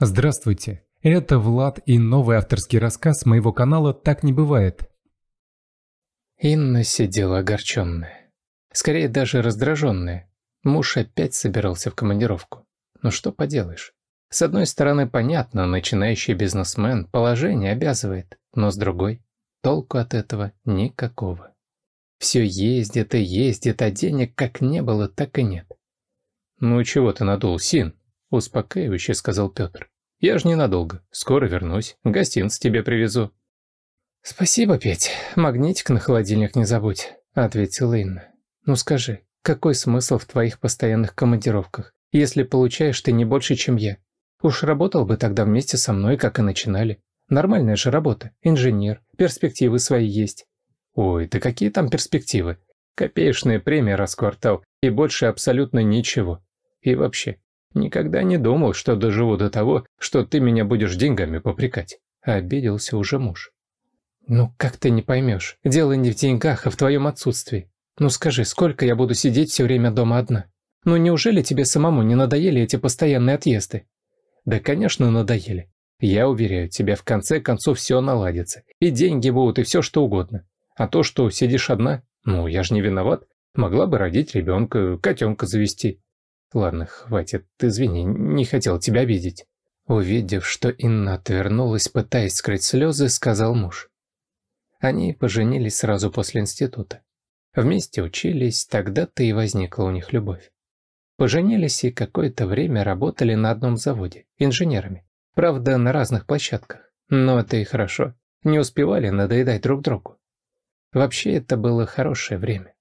Здравствуйте, это Влад и новый авторский рассказ моего канала «Так не бывает». Инна сидела огорченная. Скорее даже раздраженная. Муж опять собирался в командировку. Ну что поделаешь. С одной стороны, понятно, начинающий бизнесмен положение обязывает, но с другой, толку от этого никакого. Все ездит и ездит, а денег как не было, так и нет. «Ну чего ты надул, Син?» Успокаивающе сказал Петр. Я ж ненадолго. Скоро вернусь. Гостинцы тебе привезу. Спасибо, Петь. Магнитик на холодильник не забудь, ответила Инна. Ну скажи, какой смысл в твоих постоянных командировках, если получаешь ты не больше, чем я? Уж работал бы тогда вместе со мной, как и начинали. Нормальная же работа, инженер, перспективы свои есть. Ой, да какие там перспективы? Копеечная премия раз квартал и больше абсолютно ничего. И вообще, Никогда не думал, что доживу до того, что ты меня будешь деньгами попрекать. Обиделся уже муж. Ну, как ты не поймешь? Дело не в деньгах, а в твоем отсутствии. Ну скажи, сколько я буду сидеть все время дома одна? Ну неужели тебе самому не надоели эти постоянные отъезды? Да, конечно, надоели. Я уверяю тебя, в конце концов все наладится. И деньги будут, и все что угодно. А то, что сидишь одна, ну, я же не виноват. Могла бы родить ребенка, котенка завести. Ладно, хватит, извини, не хотел тебя обидеть. Увидев, что Инна отвернулась, пытаясь скрыть слезы, сказал муж. Они поженились сразу после института. Вместе учились, тогда-то и возникла у них любовь. Поженились и какое-то время работали на одном заводе, инженерами. Правда, на разных площадках. Но это и хорошо. Не успевали надоедать друг другу. Вообще, это было хорошее время.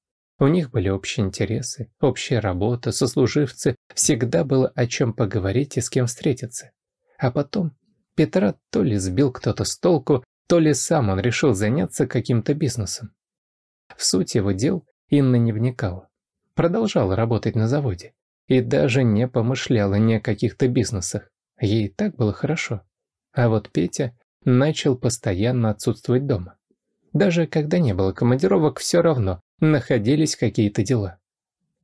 У них были общие интересы, общая работа, сослуживцы, всегда было о чем поговорить и с кем встретиться. А потом Петра то ли сбил кто-то с толку, то ли сам он решил заняться каким-то бизнесом. В суть его дел Инна не вникала. Продолжала работать на заводе. И даже не помышляла ни о каких-то бизнесах. Ей и так было хорошо. А вот Петя начал постоянно отсутствовать дома. Даже когда не было командировок, все равно находились какие-то дела.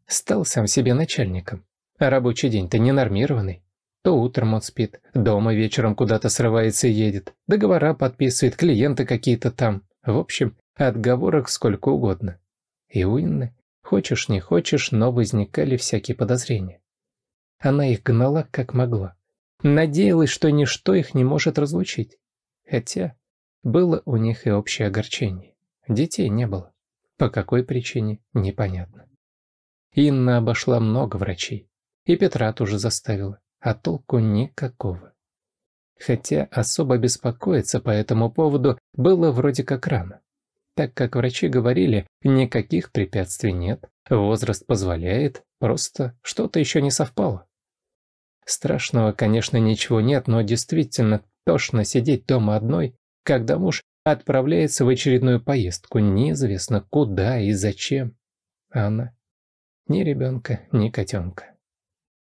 Стал сам себе начальником. А рабочий день-то ненормированный. То утром он спит, дома вечером куда-то срывается и едет, договора подписывает, клиенты какие-то там. В общем, отговорок сколько угодно. И у Инны, хочешь не хочешь, но возникали всякие подозрения. Она их гнала как могла. Надеялась, что ничто их не может разлучить. Хотя было у них и общее огорчение. Детей не было. По какой причине, непонятно. Инна обошла много врачей. И Петра тоже заставила. А толку никакого. Хотя особо беспокоиться по этому поводу было вроде как рано. Так как врачи говорили, никаких препятствий нет, возраст позволяет, просто что-то еще не совпало. Страшного, конечно, ничего нет, но действительно тошно сидеть дома одной когда муж отправляется в очередную поездку, неизвестно куда и зачем. она ни ребенка, ни котенка.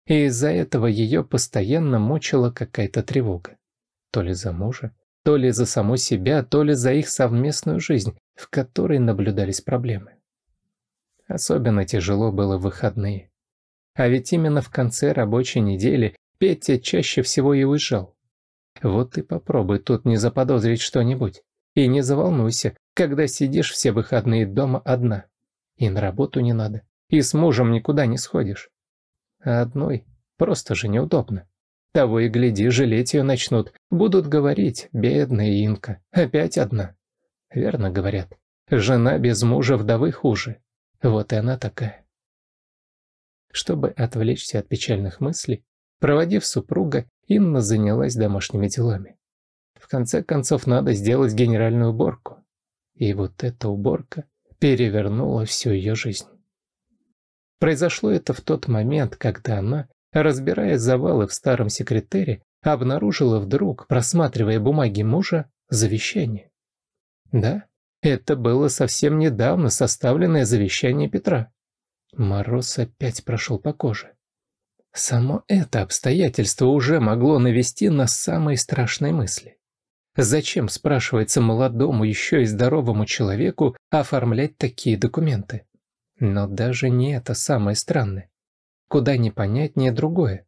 И из-за этого ее постоянно мучила какая-то тревога. То ли за мужа, то ли за саму себя, то ли за их совместную жизнь, в которой наблюдались проблемы. Особенно тяжело было в выходные. А ведь именно в конце рабочей недели Петя чаще всего и уезжал. Вот ты попробуй тут не заподозрить что-нибудь. И не заволнуйся, когда сидишь все выходные дома одна. И на работу не надо. И с мужем никуда не сходишь. А одной просто же неудобно. Того и гляди, жалеть ее начнут. Будут говорить, бедная Инка, опять одна. Верно говорят. Жена без мужа вдовы хуже. Вот и она такая. Чтобы отвлечься от печальных мыслей, проводив супруга, Инна занялась домашними делами. В конце концов, надо сделать генеральную уборку. И вот эта уборка перевернула всю ее жизнь. Произошло это в тот момент, когда она, разбирая завалы в старом секретаре, обнаружила вдруг, просматривая бумаги мужа, завещание. Да, это было совсем недавно составленное завещание Петра. Мороз опять прошел по коже. Само это обстоятельство уже могло навести на самые страшные мысли. Зачем, спрашивается, молодому, еще и здоровому человеку оформлять такие документы? Но даже не это самое странное. Куда не понять, не другое.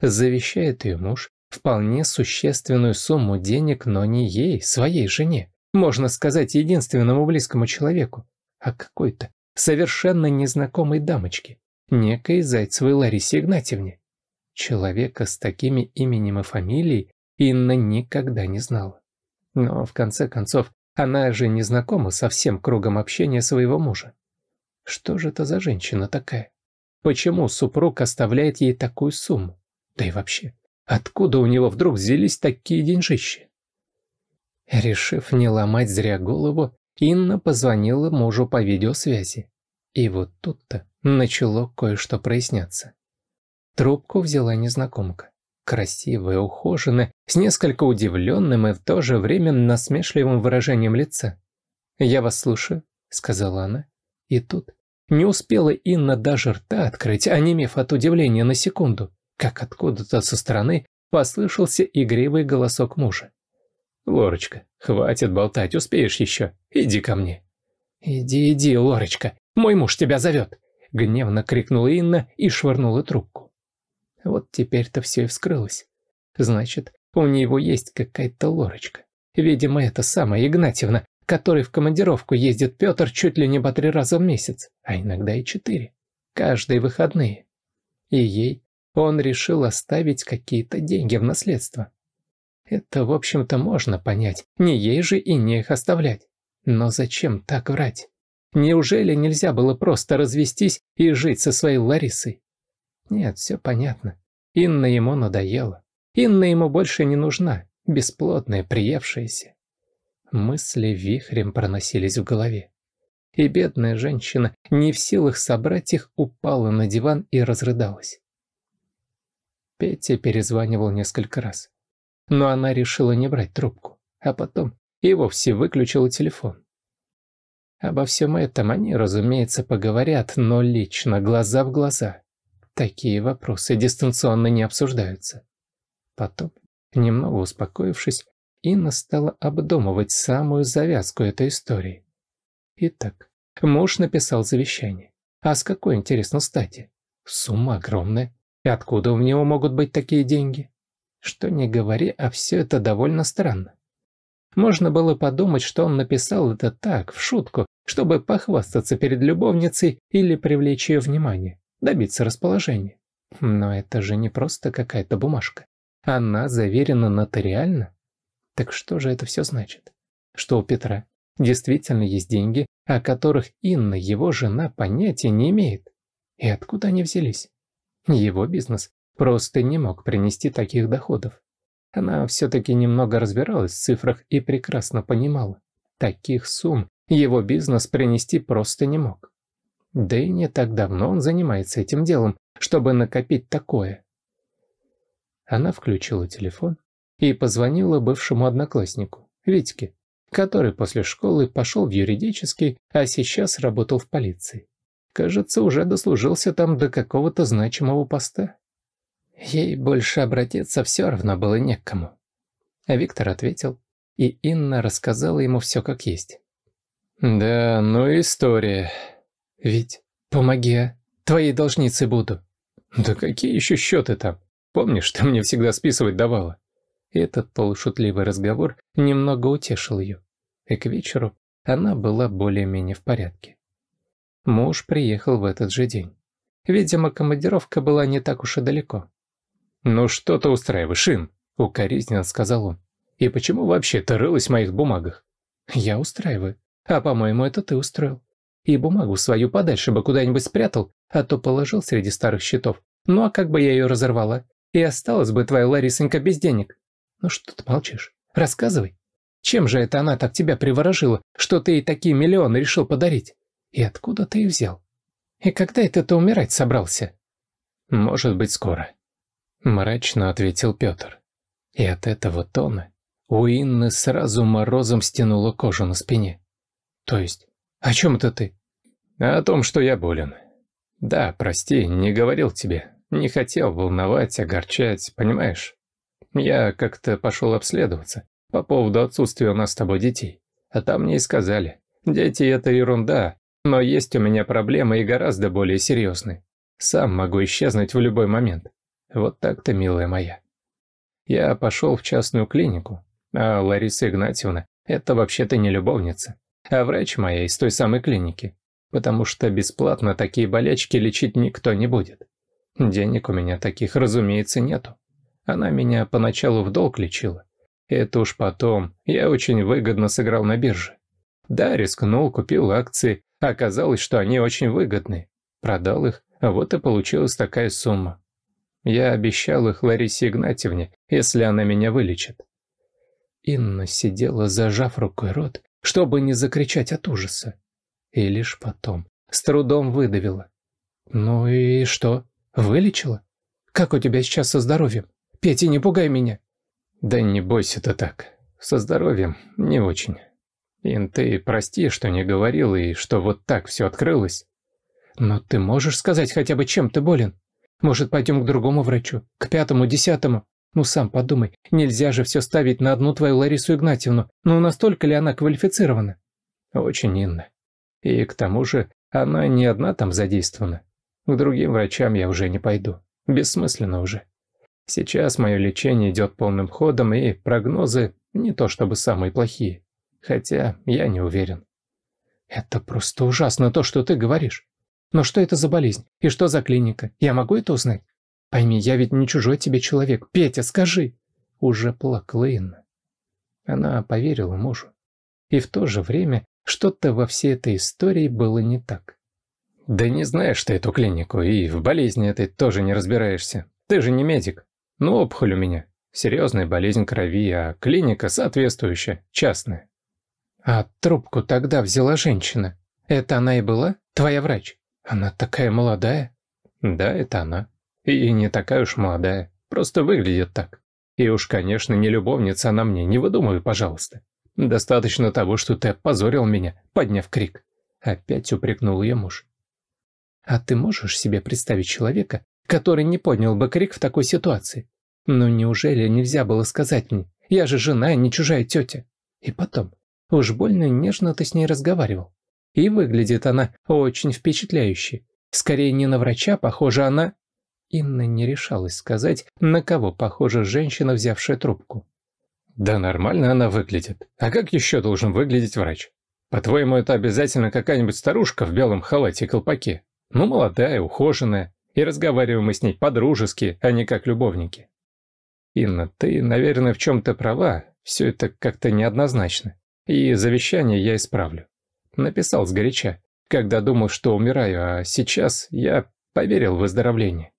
Завещает ее муж вполне существенную сумму денег, но не ей, своей жене. Можно сказать, единственному близкому человеку, а какой-то совершенно незнакомой дамочке некой Зайцевой Ларисе Игнатьевне. Человека с такими именем и фамилией Инна никогда не знала. Но, в конце концов, она же не знакома со всем кругом общения своего мужа. Что же это за женщина такая? Почему супруг оставляет ей такую сумму? Да и вообще, откуда у него вдруг взялись такие деньжищи? Решив не ломать зря голову, Инна позвонила мужу по видеосвязи. И вот тут-то начало кое-что проясняться. Трубку взяла незнакомка. Красивая, ухоженная, с несколько удивленным и в то же время насмешливым выражением лица. «Я вас слушаю», — сказала она. И тут не успела Инна даже рта открыть, онемев от удивления на секунду, как откуда-то со стороны послышался игривый голосок мужа. «Лорочка, хватит болтать, успеешь еще. Иди ко мне». «Иди, иди, Лорочка, мой муж тебя зовет», — гневно крикнула Инна и швырнула трубку. Вот теперь-то все и вскрылось. Значит, у него есть какая-то лорочка. Видимо, это самая Игнатьевна, которой в командировку ездит Петр чуть ли не по три раза в месяц, а иногда и четыре. Каждые выходные. И ей он решил оставить какие-то деньги в наследство. Это, в общем-то, можно понять. Не ей же и не их оставлять. Но зачем так врать? Неужели нельзя было просто развестись и жить со своей Ларисой? Нет, все понятно. Инна ему надоела. Инна ему больше не нужна, бесплодная, приевшаяся. Мысли вихрем проносились в голове. И бедная женщина, не в силах собрать их, упала на диван и разрыдалась. Петя перезванивал несколько раз. Но она решила не брать трубку, а потом и вовсе выключила телефон. Обо всем этом они, разумеется, поговорят, но лично, глаза в глаза. Такие вопросы дистанционно не обсуждаются. Потом, немного успокоившись, Инна стала обдумывать самую завязку этой истории. Итак, муж написал завещание. А с какой, интересно, стати? Сумма огромная. И откуда у него могут быть такие деньги? Что не говори, а все это довольно странно. Можно было подумать, что он написал это так, в шутку, чтобы похвастаться перед любовницей или привлечь ее внимание, добиться расположения. Но это же не просто какая-то бумажка. Она заверена нотариально. Так что же это все значит? Что у Петра действительно есть деньги, о которых Инна, его жена, понятия не имеет? И откуда они взялись? Его бизнес просто не мог принести таких доходов. Она все-таки немного разбиралась в цифрах и прекрасно понимала. Таких сумм его бизнес принести просто не мог. Да и не так давно он занимается этим делом, чтобы накопить такое. Она включила телефон и позвонила бывшему однокласснику, Витьке, который после школы пошел в юридический, а сейчас работал в полиции. Кажется, уже дослужился там до какого-то значимого поста. Ей больше обратиться все равно было некому. А Виктор ответил, и Инна рассказала ему все как есть. Да, ну история. Ведь, помоги, а? Твоей должницей буду. Да какие еще счеты там? Помнишь, ты мне всегда списывать давала? Этот полушутливый разговор немного утешил ее. И к вечеру она была более-менее в порядке. Муж приехал в этот же день. Видимо, командировка была не так уж и далеко. «Ну что ты устраиваешь, Им?» — укоризненно сказал он. «И почему вообще ты рылась в моих бумагах?» «Я устраиваю. А по-моему, это ты устроил. И бумагу свою подальше бы куда-нибудь спрятал, а то положил среди старых счетов. Ну а как бы я ее разорвала? И осталась бы твоя Ларисонька без денег. Ну что ты молчишь? Рассказывай. Чем же это она так тебя приворожила, что ты ей такие миллионы решил подарить? И откуда ты их взял? И когда это ты умирать собрался? Может быть, скоро. Мрачно ответил Петр. И от этого тона у Инны сразу морозом стянуло кожу на спине. «То есть? О чем это ты?» «О том, что я болен. Да, прости, не говорил тебе. Не хотел волновать, огорчать, понимаешь? Я как-то пошел обследоваться по поводу отсутствия у нас с тобой детей. А там мне и сказали, дети – это ерунда, но есть у меня проблемы и гораздо более серьезные. Сам могу исчезнуть в любой момент. Вот так-то, милая моя. Я пошел в частную клинику, а Лариса Игнатьевна – это вообще-то не любовница а врач моя из той самой клиники, потому что бесплатно такие болячки лечить никто не будет. Денег у меня таких, разумеется, нету. Она меня поначалу в долг лечила. Это уж потом, я очень выгодно сыграл на бирже. Да, рискнул, купил акции, оказалось, что они очень выгодны. Продал их, а вот и получилась такая сумма. Я обещал их Ларисе Игнатьевне, если она меня вылечит. Инна сидела, зажав рукой рот, чтобы не закричать от ужаса. И лишь потом с трудом выдавила. «Ну и что? Вылечила? Как у тебя сейчас со здоровьем? Петя, не пугай меня!» «Да не бойся ты так. Со здоровьем не очень. Ин, ты прости, что не говорил и что вот так все открылось. Но ты можешь сказать хотя бы, чем ты болен? Может, пойдем к другому врачу? К пятому, десятому?» Ну сам подумай, нельзя же все ставить на одну твою Ларису Игнатьевну, ну настолько ли она квалифицирована? Очень Инна. И к тому же она не одна там задействована. К другим врачам я уже не пойду. Бессмысленно уже. Сейчас мое лечение идет полным ходом, и прогнозы не то чтобы самые плохие. Хотя я не уверен. Это просто ужасно то, что ты говоришь. Но что это за болезнь? И что за клиника? Я могу это узнать? Пойми, я ведь не чужой тебе человек. Петя, скажи!» Уже плакала Инна. Она поверила мужу. И в то же время что-то во всей этой истории было не так. «Да не знаешь ты эту клинику, и в болезни этой тоже не разбираешься. Ты же не медик. Ну, опухоль у меня. Серьезная болезнь крови, а клиника соответствующая, частная». «А трубку тогда взяла женщина. Это она и была? Твоя врач? Она такая молодая?» «Да, это она». И не такая уж молодая. Просто выглядит так. И уж, конечно, не любовница она мне, не выдумывай, пожалуйста. Достаточно того, что ты опозорил меня, подняв крик. Опять упрекнул ее муж. А ты можешь себе представить человека, который не поднял бы крик в такой ситуации? Ну неужели нельзя было сказать мне? Я же жена, а не чужая тетя. И потом, уж больно нежно ты с ней разговаривал. И выглядит она очень впечатляюще. Скорее не на врача, похожа она... Инна не решалась сказать, на кого похожа женщина, взявшая трубку. «Да нормально она выглядит. А как еще должен выглядеть врач? По-твоему, это обязательно какая-нибудь старушка в белом халате и колпаке? Ну, молодая, ухоженная. И разговариваем мы с ней по-дружески, а не как любовники». «Инна, ты, наверное, в чем-то права. Все это как-то неоднозначно. И завещание я исправлю». Написал сгоряча, когда думал, что умираю, а сейчас я поверил в выздоровление.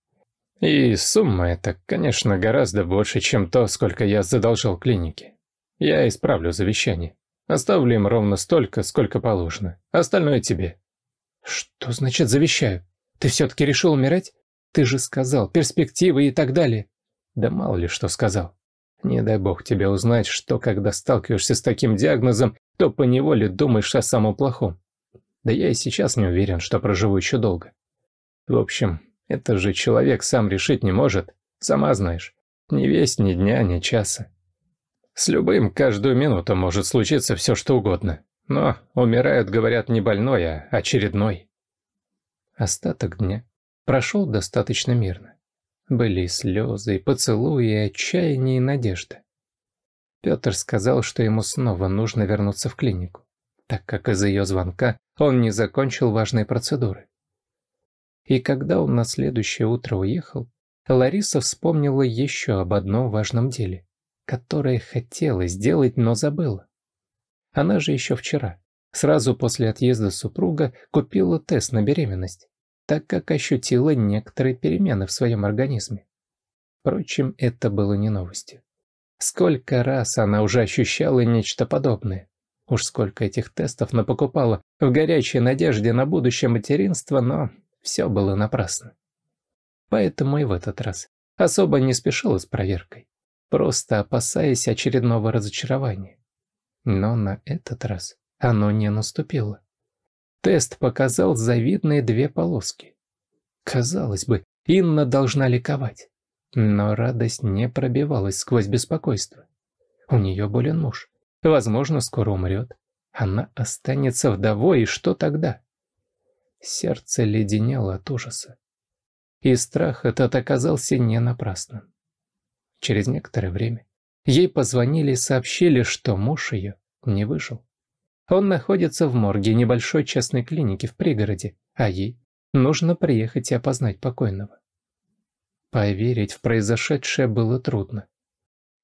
И сумма эта, конечно, гораздо больше, чем то, сколько я задолжал клинике. Я исправлю завещание. Оставлю им ровно столько, сколько положено. Остальное тебе». «Что значит завещаю? Ты все-таки решил умирать? Ты же сказал, перспективы и так далее». «Да мало ли что сказал. Не дай бог тебе узнать, что когда сталкиваешься с таким диагнозом, то поневоле думаешь о самом плохом. Да я и сейчас не уверен, что проживу еще долго. В общем, это же человек сам решить не может, сама знаешь. Ни весь, ни дня, ни часа. С любым каждую минуту может случиться все что угодно. Но умирают, говорят, не больной, а очередной. Остаток дня прошел достаточно мирно. Были и слезы, и поцелуи, и отчаяние, и надежда. Петр сказал, что ему снова нужно вернуться в клинику, так как из-за ее звонка он не закончил важной процедуры. И когда он на следующее утро уехал, Лариса вспомнила еще об одном важном деле, которое хотела сделать, но забыла. Она же еще вчера, сразу после отъезда супруга, купила тест на беременность, так как ощутила некоторые перемены в своем организме. Впрочем, это было не новостью. Сколько раз она уже ощущала нечто подобное. Уж сколько этих тестов напокупала в горячей надежде на будущее материнство, но все было напрасно. Поэтому и в этот раз особо не спешила с проверкой, просто опасаясь очередного разочарования. Но на этот раз оно не наступило. Тест показал завидные две полоски. Казалось бы, Инна должна ликовать, но радость не пробивалась сквозь беспокойство. У нее болен муж, возможно, скоро умрет. Она останется вдовой, и что тогда? Сердце леденело от ужаса. И страх этот оказался не напрасным. Через некоторое время ей позвонили и сообщили, что муж ее не выжил. Он находится в морге небольшой частной клиники в пригороде, а ей нужно приехать и опознать покойного. Поверить в произошедшее было трудно.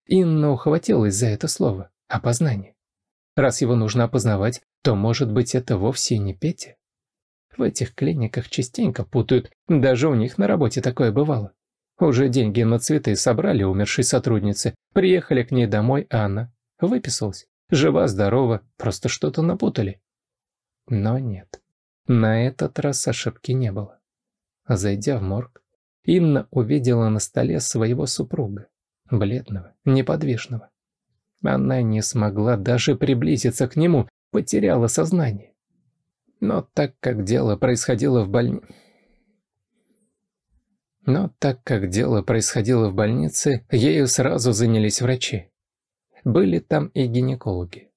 Инна ухватилась за это слово – опознание. Раз его нужно опознавать, то, может быть, это вовсе не Петя? В этих клиниках частенько путают, даже у них на работе такое бывало. Уже деньги на цветы собрали умершей сотрудницы, приехали к ней домой, а она выписалась. Жива-здорова, просто что-то напутали. Но нет, на этот раз ошибки не было. Зайдя в морг, Инна увидела на столе своего супруга, бледного, неподвижного. Она не смогла даже приблизиться к нему, потеряла сознание. Но так как дело происходило в больнице... Но так как дело происходило в больнице, ею сразу занялись врачи. Были там и гинекологи.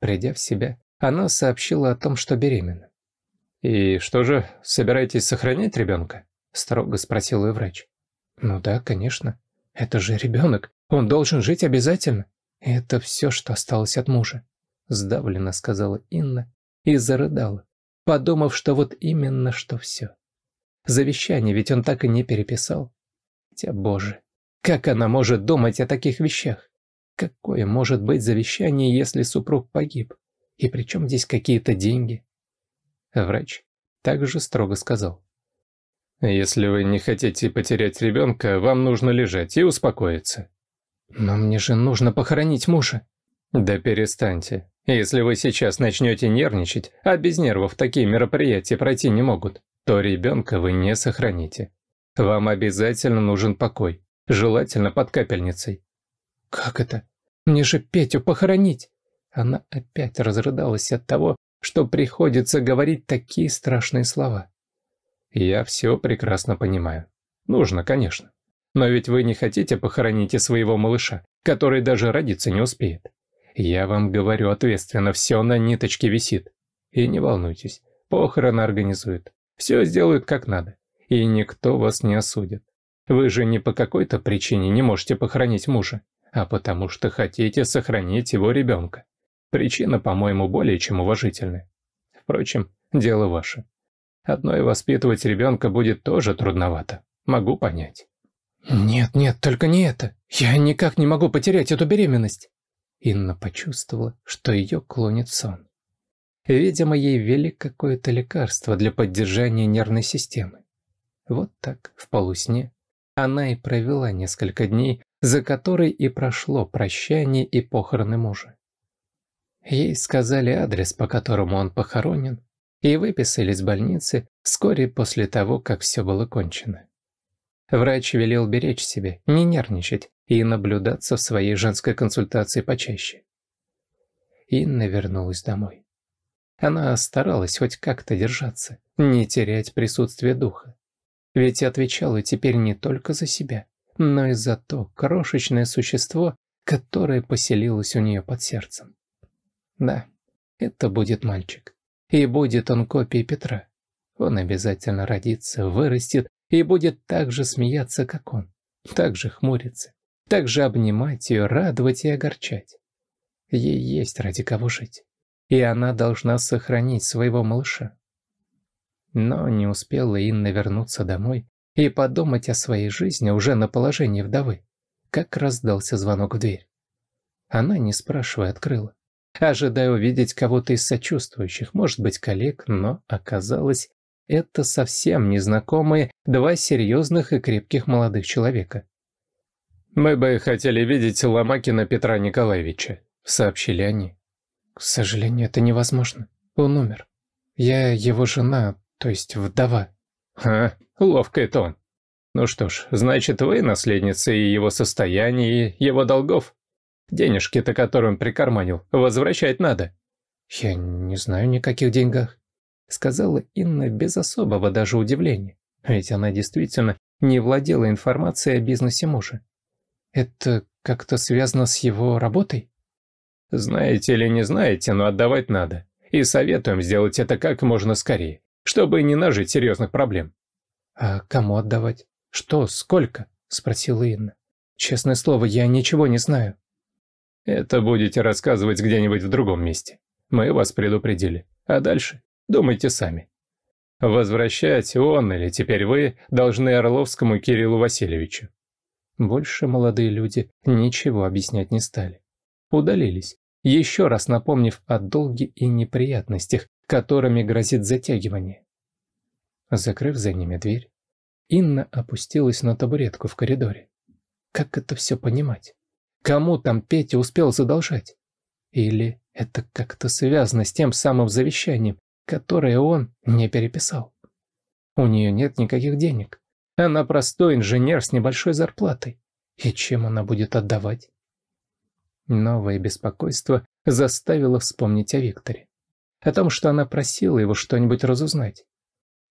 Придя в себя, она сообщила о том, что беременна. «И что же, собираетесь сохранять ребенка?» – строго спросил ее врач. «Ну да, конечно. Это же ребенок. Он должен жить обязательно. Это все, что осталось от мужа», – сдавленно сказала Инна и зарыдала, подумав, что вот именно что все. Завещание ведь он так и не переписал. Хотя, боже, как она может думать о таких вещах? Какое может быть завещание, если супруг погиб? И при чем здесь какие-то деньги? Врач также строго сказал. «Если вы не хотите потерять ребенка, вам нужно лежать и успокоиться». «Но мне же нужно похоронить мужа». «Да перестаньте. Если вы сейчас начнете нервничать, а без нервов такие мероприятия пройти не могут, то ребенка вы не сохраните. Вам обязательно нужен покой, желательно под капельницей». «Как это? Мне же Петю похоронить!» Она опять разрыдалась от того, что приходится говорить такие страшные слова. «Я все прекрасно понимаю. Нужно, конечно. Но ведь вы не хотите похоронить и своего малыша, который даже родиться не успеет. Я вам говорю ответственно, все на ниточке висит. И не волнуйтесь, похороны организуют. Все сделают как надо. И никто вас не осудит. Вы же не по какой-то причине не можете похоронить мужа, а потому что хотите сохранить его ребенка. Причина, по-моему, более чем уважительная. Впрочем, дело ваше. Одной воспитывать ребенка будет тоже трудновато. Могу понять. «Нет, нет, только не это. Я никак не могу потерять эту беременность». Инна почувствовала, что ее клонит сон. Видимо, ей ввели какое-то лекарство для поддержания нервной системы. Вот так, в полусне, она и провела несколько дней, за которые и прошло прощание и похороны мужа. Ей сказали адрес, по которому он похоронен, и выписали из больницы вскоре после того, как все было кончено. Врач велел беречь себя, не нервничать и наблюдаться в своей женской консультации почаще. Инна вернулась домой. Она старалась хоть как-то держаться, не терять присутствие духа. Ведь отвечала теперь не только за себя, но и за то крошечное существо, которое поселилось у нее под сердцем. Да, это будет мальчик. И будет он копией Петра. Он обязательно родится, вырастет и будет так же смеяться, как он, так же хмуриться, так же обнимать ее, радовать и огорчать. Ей есть ради кого жить, и она должна сохранить своего малыша. Но не успела Инна вернуться домой и подумать о своей жизни уже на положении вдовы, как раздался звонок в дверь. Она, не спрашивая, открыла, ожидая увидеть кого-то из сочувствующих, может быть, коллег, но оказалось это совсем незнакомые два серьезных и крепких молодых человека. «Мы бы хотели видеть Ломакина Петра Николаевича», — сообщили они. «К сожалению, это невозможно. Он умер. Я его жена, то есть вдова». «Ха, ловкий он. Ну что ж, значит, вы наследница и его состояния, и его долгов. Денежки-то, которые он прикарманил, возвращать надо». «Я не знаю никаких деньгах» сказала Инна без особого даже удивления, ведь она действительно не владела информацией о бизнесе мужа. «Это как-то связано с его работой?» «Знаете или не знаете, но отдавать надо. И советуем сделать это как можно скорее, чтобы не нажить серьезных проблем». «А кому отдавать? Что, сколько?» – спросила Инна. «Честное слово, я ничего не знаю». «Это будете рассказывать где-нибудь в другом месте. Мы вас предупредили. А дальше Думайте сами. Возвращать он или теперь вы должны Орловскому Кириллу Васильевичу. Больше молодые люди ничего объяснять не стали. Удалились, еще раз напомнив о долге и неприятностях, которыми грозит затягивание. Закрыв за ними дверь, Инна опустилась на табуретку в коридоре. Как это все понимать? Кому там Петя успел задолжать? Или это как-то связано с тем самым завещанием, которые он не переписал. У нее нет никаких денег. Она простой инженер с небольшой зарплатой. И чем она будет отдавать? Новое беспокойство заставило вспомнить о Викторе. О том, что она просила его что-нибудь разузнать.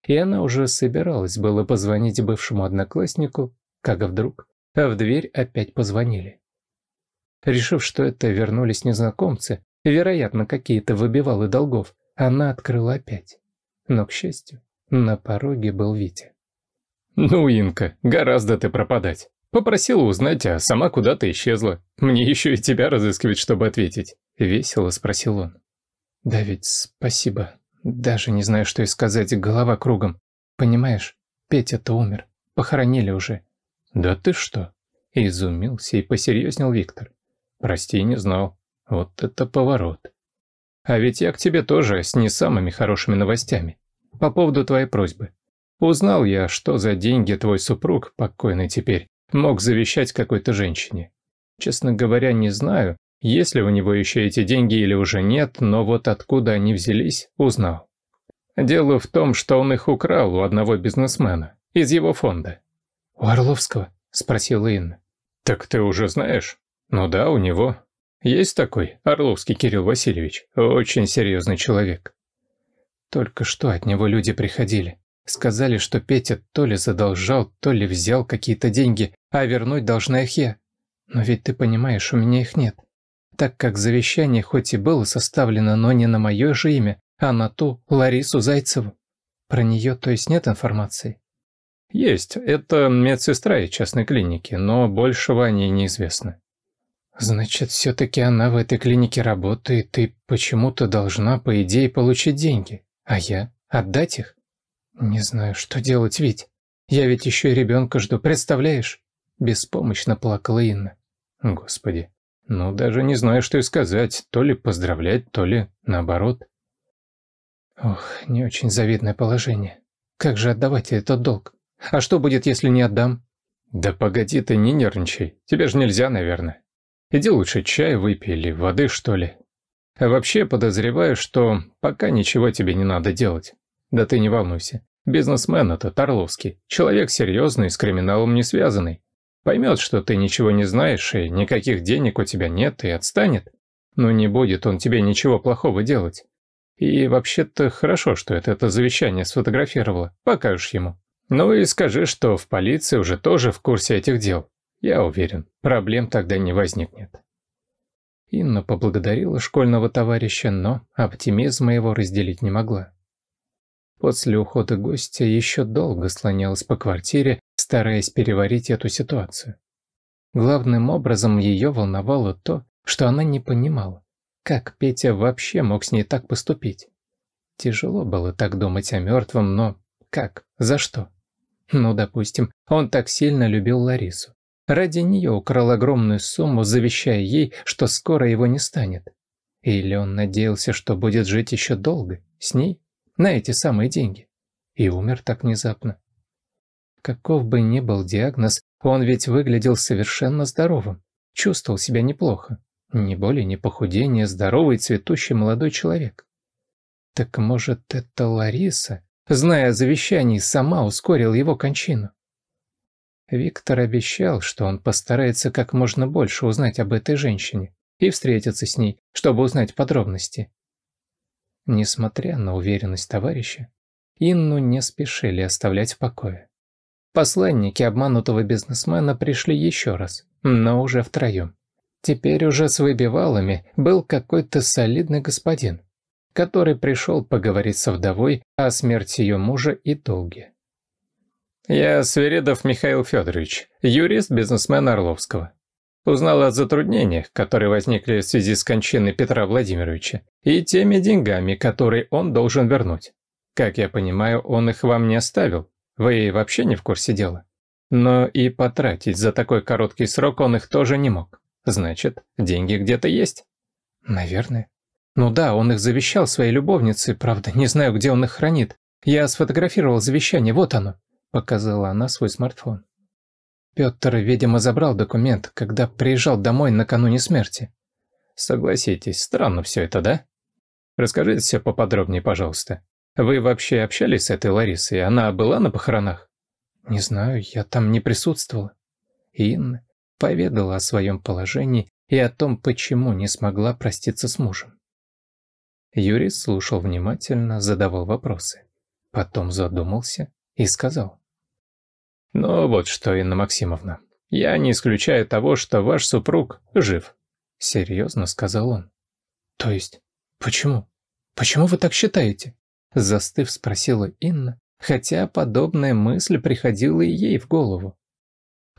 И она уже собиралась было позвонить бывшему однокласснику, как вдруг, а в дверь опять позвонили. Решив, что это вернулись незнакомцы, вероятно, какие-то выбивалы долгов, она открыла опять. Но, к счастью, на пороге был Витя. «Ну, Инка, гораздо ты пропадать. Попросила узнать, а сама куда-то исчезла. Мне еще и тебя разыскивать, чтобы ответить». Весело спросил он. «Да ведь спасибо. Даже не знаю, что и сказать, голова кругом. Понимаешь, Петя-то умер. Похоронили уже». «Да ты что?» Изумился и посерьезнел Виктор. «Прости, не знал. Вот это поворот». А ведь я к тебе тоже с не самыми хорошими новостями. По поводу твоей просьбы. Узнал я, что за деньги твой супруг, покойный теперь, мог завещать какой-то женщине. Честно говоря, не знаю, есть ли у него еще эти деньги или уже нет, но вот откуда они взялись, узнал. Дело в том, что он их украл у одного бизнесмена, из его фонда. «У Орловского?» – спросила Инна. «Так ты уже знаешь?» «Ну да, у него. Есть такой, Орловский Кирилл Васильевич, очень серьезный человек. Только что от него люди приходили. Сказали, что Петя то ли задолжал, то ли взял какие-то деньги, а вернуть должна их я. Но ведь ты понимаешь, у меня их нет. Так как завещание хоть и было составлено, но не на мое же имя, а на ту Ларису Зайцеву. Про нее, то есть, нет информации? Есть. Это медсестра из частной клиники, но большего о ней неизвестно. Значит, все-таки она в этой клинике работает и почему-то должна, по идее, получить деньги. А я? Отдать их? Не знаю, что делать, ведь. Я ведь еще и ребенка жду, представляешь? Беспомощно плакала Инна. Господи. Ну, даже не знаю, что и сказать. То ли поздравлять, то ли наоборот. Ох, не очень завидное положение. Как же отдавать этот долг? А что будет, если не отдам? Да погоди ты, не нервничай. Тебе же нельзя, наверное. Иди лучше чай выпей или воды, что ли. А вообще подозреваю, что пока ничего тебе не надо делать. Да ты не волнуйся. Бизнесмен это Тарловский, Человек серьезный, с криминалом не связанный. Поймет, что ты ничего не знаешь, и никаких денег у тебя нет, и отстанет. Но не будет он тебе ничего плохого делать. И вообще-то хорошо, что это, это завещание сфотографировало. Покажешь ему. Ну и скажи, что в полиции уже тоже в курсе этих дел. Я уверен, проблем тогда не возникнет. Инна поблагодарила школьного товарища, но оптимизма его разделить не могла. После ухода гостя еще долго слонялась по квартире, стараясь переварить эту ситуацию. Главным образом ее волновало то, что она не понимала, как Петя вообще мог с ней так поступить. Тяжело было так думать о мертвом, но как, за что? Ну, допустим, он так сильно любил Ларису. Ради нее украл огромную сумму, завещая ей, что скоро его не станет. Или он надеялся, что будет жить еще долго, с ней, на эти самые деньги. И умер так внезапно. Каков бы ни был диагноз, он ведь выглядел совершенно здоровым, чувствовал себя неплохо. Ни боли, ни похудения, здоровый цветущий молодой человек. Так может, это Лариса, зная о завещании, сама ускорила его кончину? Виктор обещал, что он постарается как можно больше узнать об этой женщине и встретиться с ней, чтобы узнать подробности. Несмотря на уверенность товарища, Инну не спешили оставлять в покое. Посланники обманутого бизнесмена пришли еще раз, но уже втроем. Теперь уже с выбивалами был какой-то солидный господин, который пришел поговорить со вдовой о смерти ее мужа и долге. «Я Сверидов Михаил Федорович, юрист, бизнесмен Орловского. Узнал о затруднениях, которые возникли в связи с кончиной Петра Владимировича, и теми деньгами, которые он должен вернуть. Как я понимаю, он их вам не оставил, вы вообще не в курсе дела. Но и потратить за такой короткий срок он их тоже не мог. Значит, деньги где-то есть?» «Наверное». «Ну да, он их завещал своей любовнице, правда, не знаю, где он их хранит. Я сфотографировал завещание, вот оно». – показала она свой смартфон. Петр, видимо, забрал документ, когда приезжал домой накануне смерти. Согласитесь, странно все это, да? Расскажите все поподробнее, пожалуйста. Вы вообще общались с этой Ларисой? Она была на похоронах? Не знаю, я там не присутствовала. Инна поведала о своем положении и о том, почему не смогла проститься с мужем. Юрий слушал внимательно, задавал вопросы. Потом задумался и сказал. «Ну вот что, Инна Максимовна, я не исключаю того, что ваш супруг жив», — серьезно сказал он. «То есть, почему? Почему вы так считаете?» Застыв, спросила Инна, хотя подобная мысль приходила и ей в голову.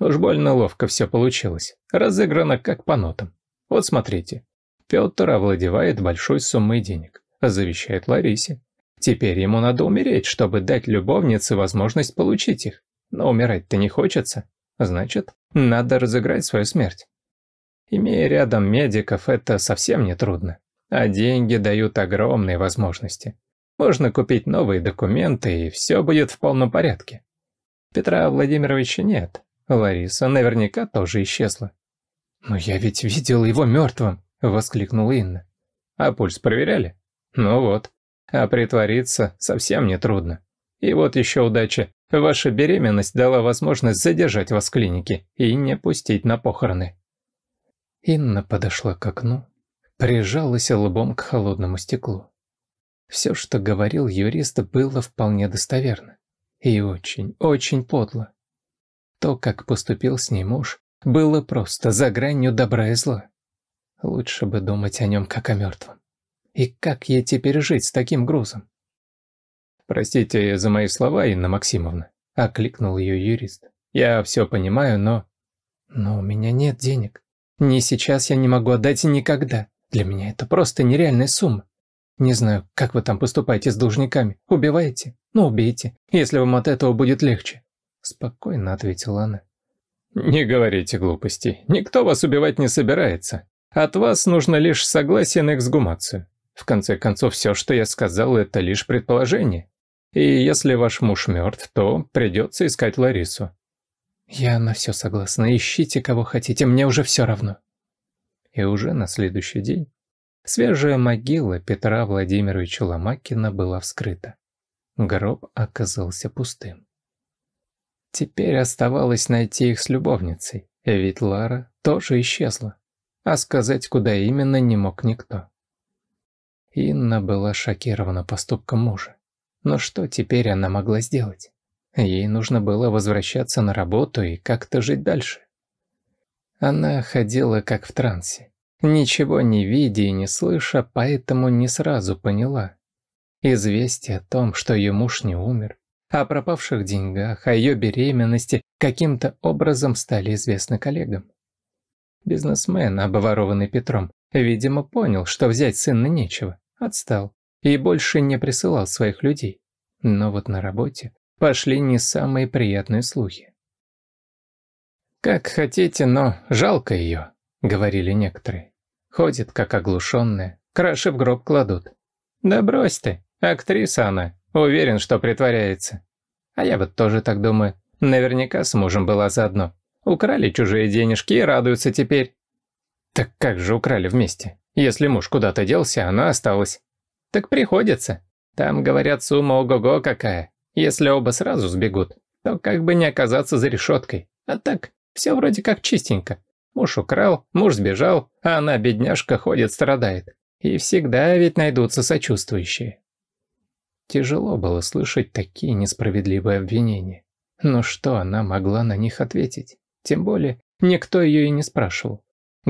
Уж больно ловко все получилось, разыграно как по нотам. Вот смотрите, Петр овладевает большой суммой денег, завещает Ларисе, Теперь ему надо умереть, чтобы дать любовнице возможность получить их. Но умирать-то не хочется. Значит, надо разыграть свою смерть. Имея рядом медиков, это совсем не трудно. А деньги дают огромные возможности. Можно купить новые документы, и все будет в полном порядке. Петра Владимировича нет. Лариса наверняка тоже исчезла. «Но я ведь видел его мертвым!» — воскликнула Инна. «А пульс проверяли?» «Ну вот а притвориться совсем не трудно. И вот еще удача. Ваша беременность дала возможность задержать вас в клинике и не пустить на похороны. Инна подошла к окну, прижалась лбом к холодному стеклу. Все, что говорил юрист, было вполне достоверно. И очень, очень подло. То, как поступил с ней муж, было просто за гранью добра и зла. Лучше бы думать о нем как о мертвом. И как ей теперь жить с таким грузом? «Простите за мои слова, Инна Максимовна», – окликнул ее юрист. «Я все понимаю, но...» «Но у меня нет денег. Ни сейчас я не могу отдать и никогда. Для меня это просто нереальная сумма. Не знаю, как вы там поступаете с должниками. Убиваете? Ну, убейте, если вам от этого будет легче». Спокойно ответила она. «Не говорите глупостей. Никто вас убивать не собирается. От вас нужно лишь согласие на эксгумацию. В конце концов, все, что я сказал, это лишь предположение. И если ваш муж мертв, то придется искать Ларису. Я на все согласна. Ищите, кого хотите, мне уже все равно. И уже на следующий день свежая могила Петра Владимировича Ломакина была вскрыта. Гроб оказался пустым. Теперь оставалось найти их с любовницей, ведь Лара тоже исчезла, а сказать, куда именно, не мог никто. Инна была шокирована поступком мужа. Но что теперь она могла сделать? Ей нужно было возвращаться на работу и как-то жить дальше. Она ходила как в трансе, ничего не видя и не слыша, поэтому не сразу поняла. Известие о том, что ее муж не умер, о пропавших деньгах, о ее беременности каким-то образом стали известны коллегам. Бизнесмен, обворованный Петром, Видимо, понял, что взять сына нечего, отстал и больше не присылал своих людей. Но вот на работе пошли не самые приятные слухи. «Как хотите, но жалко ее», — говорили некоторые. Ходит, как оглушенная, краши в гроб кладут. «Да брось ты, актриса она, уверен, что притворяется». А я вот тоже так думаю, наверняка с мужем была заодно. Украли чужие денежки и радуются теперь. Так как же украли вместе? Если муж куда-то делся, она осталась. Так приходится. Там, говорят, сумма ого-го какая. Если оба сразу сбегут, то как бы не оказаться за решеткой. А так, все вроде как чистенько. Муж украл, муж сбежал, а она, бедняжка, ходит, страдает. И всегда ведь найдутся сочувствующие. Тяжело было слышать такие несправедливые обвинения. Но что она могла на них ответить? Тем более, никто ее и не спрашивал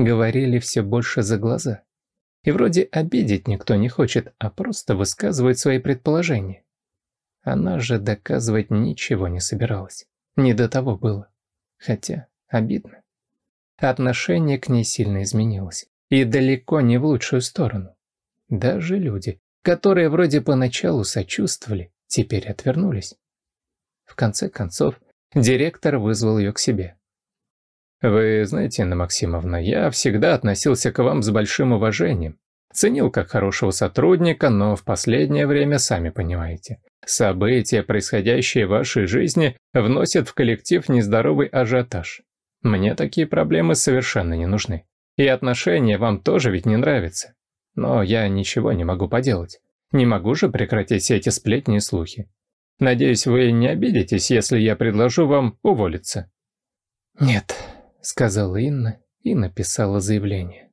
говорили все больше за глаза. И вроде обидеть никто не хочет, а просто высказывает свои предположения. Она же доказывать ничего не собиралась. Не до того было. Хотя обидно. Отношение к ней сильно изменилось. И далеко не в лучшую сторону. Даже люди, которые вроде поначалу сочувствовали, теперь отвернулись. В конце концов, директор вызвал ее к себе. «Вы знаете, Инна Максимовна, я всегда относился к вам с большим уважением. Ценил как хорошего сотрудника, но в последнее время, сами понимаете, события, происходящие в вашей жизни, вносят в коллектив нездоровый ажиотаж. Мне такие проблемы совершенно не нужны. И отношения вам тоже ведь не нравятся. Но я ничего не могу поделать. Не могу же прекратить все эти сплетни и слухи. Надеюсь, вы не обидитесь, если я предложу вам уволиться». «Нет», сказала Инна и написала заявление.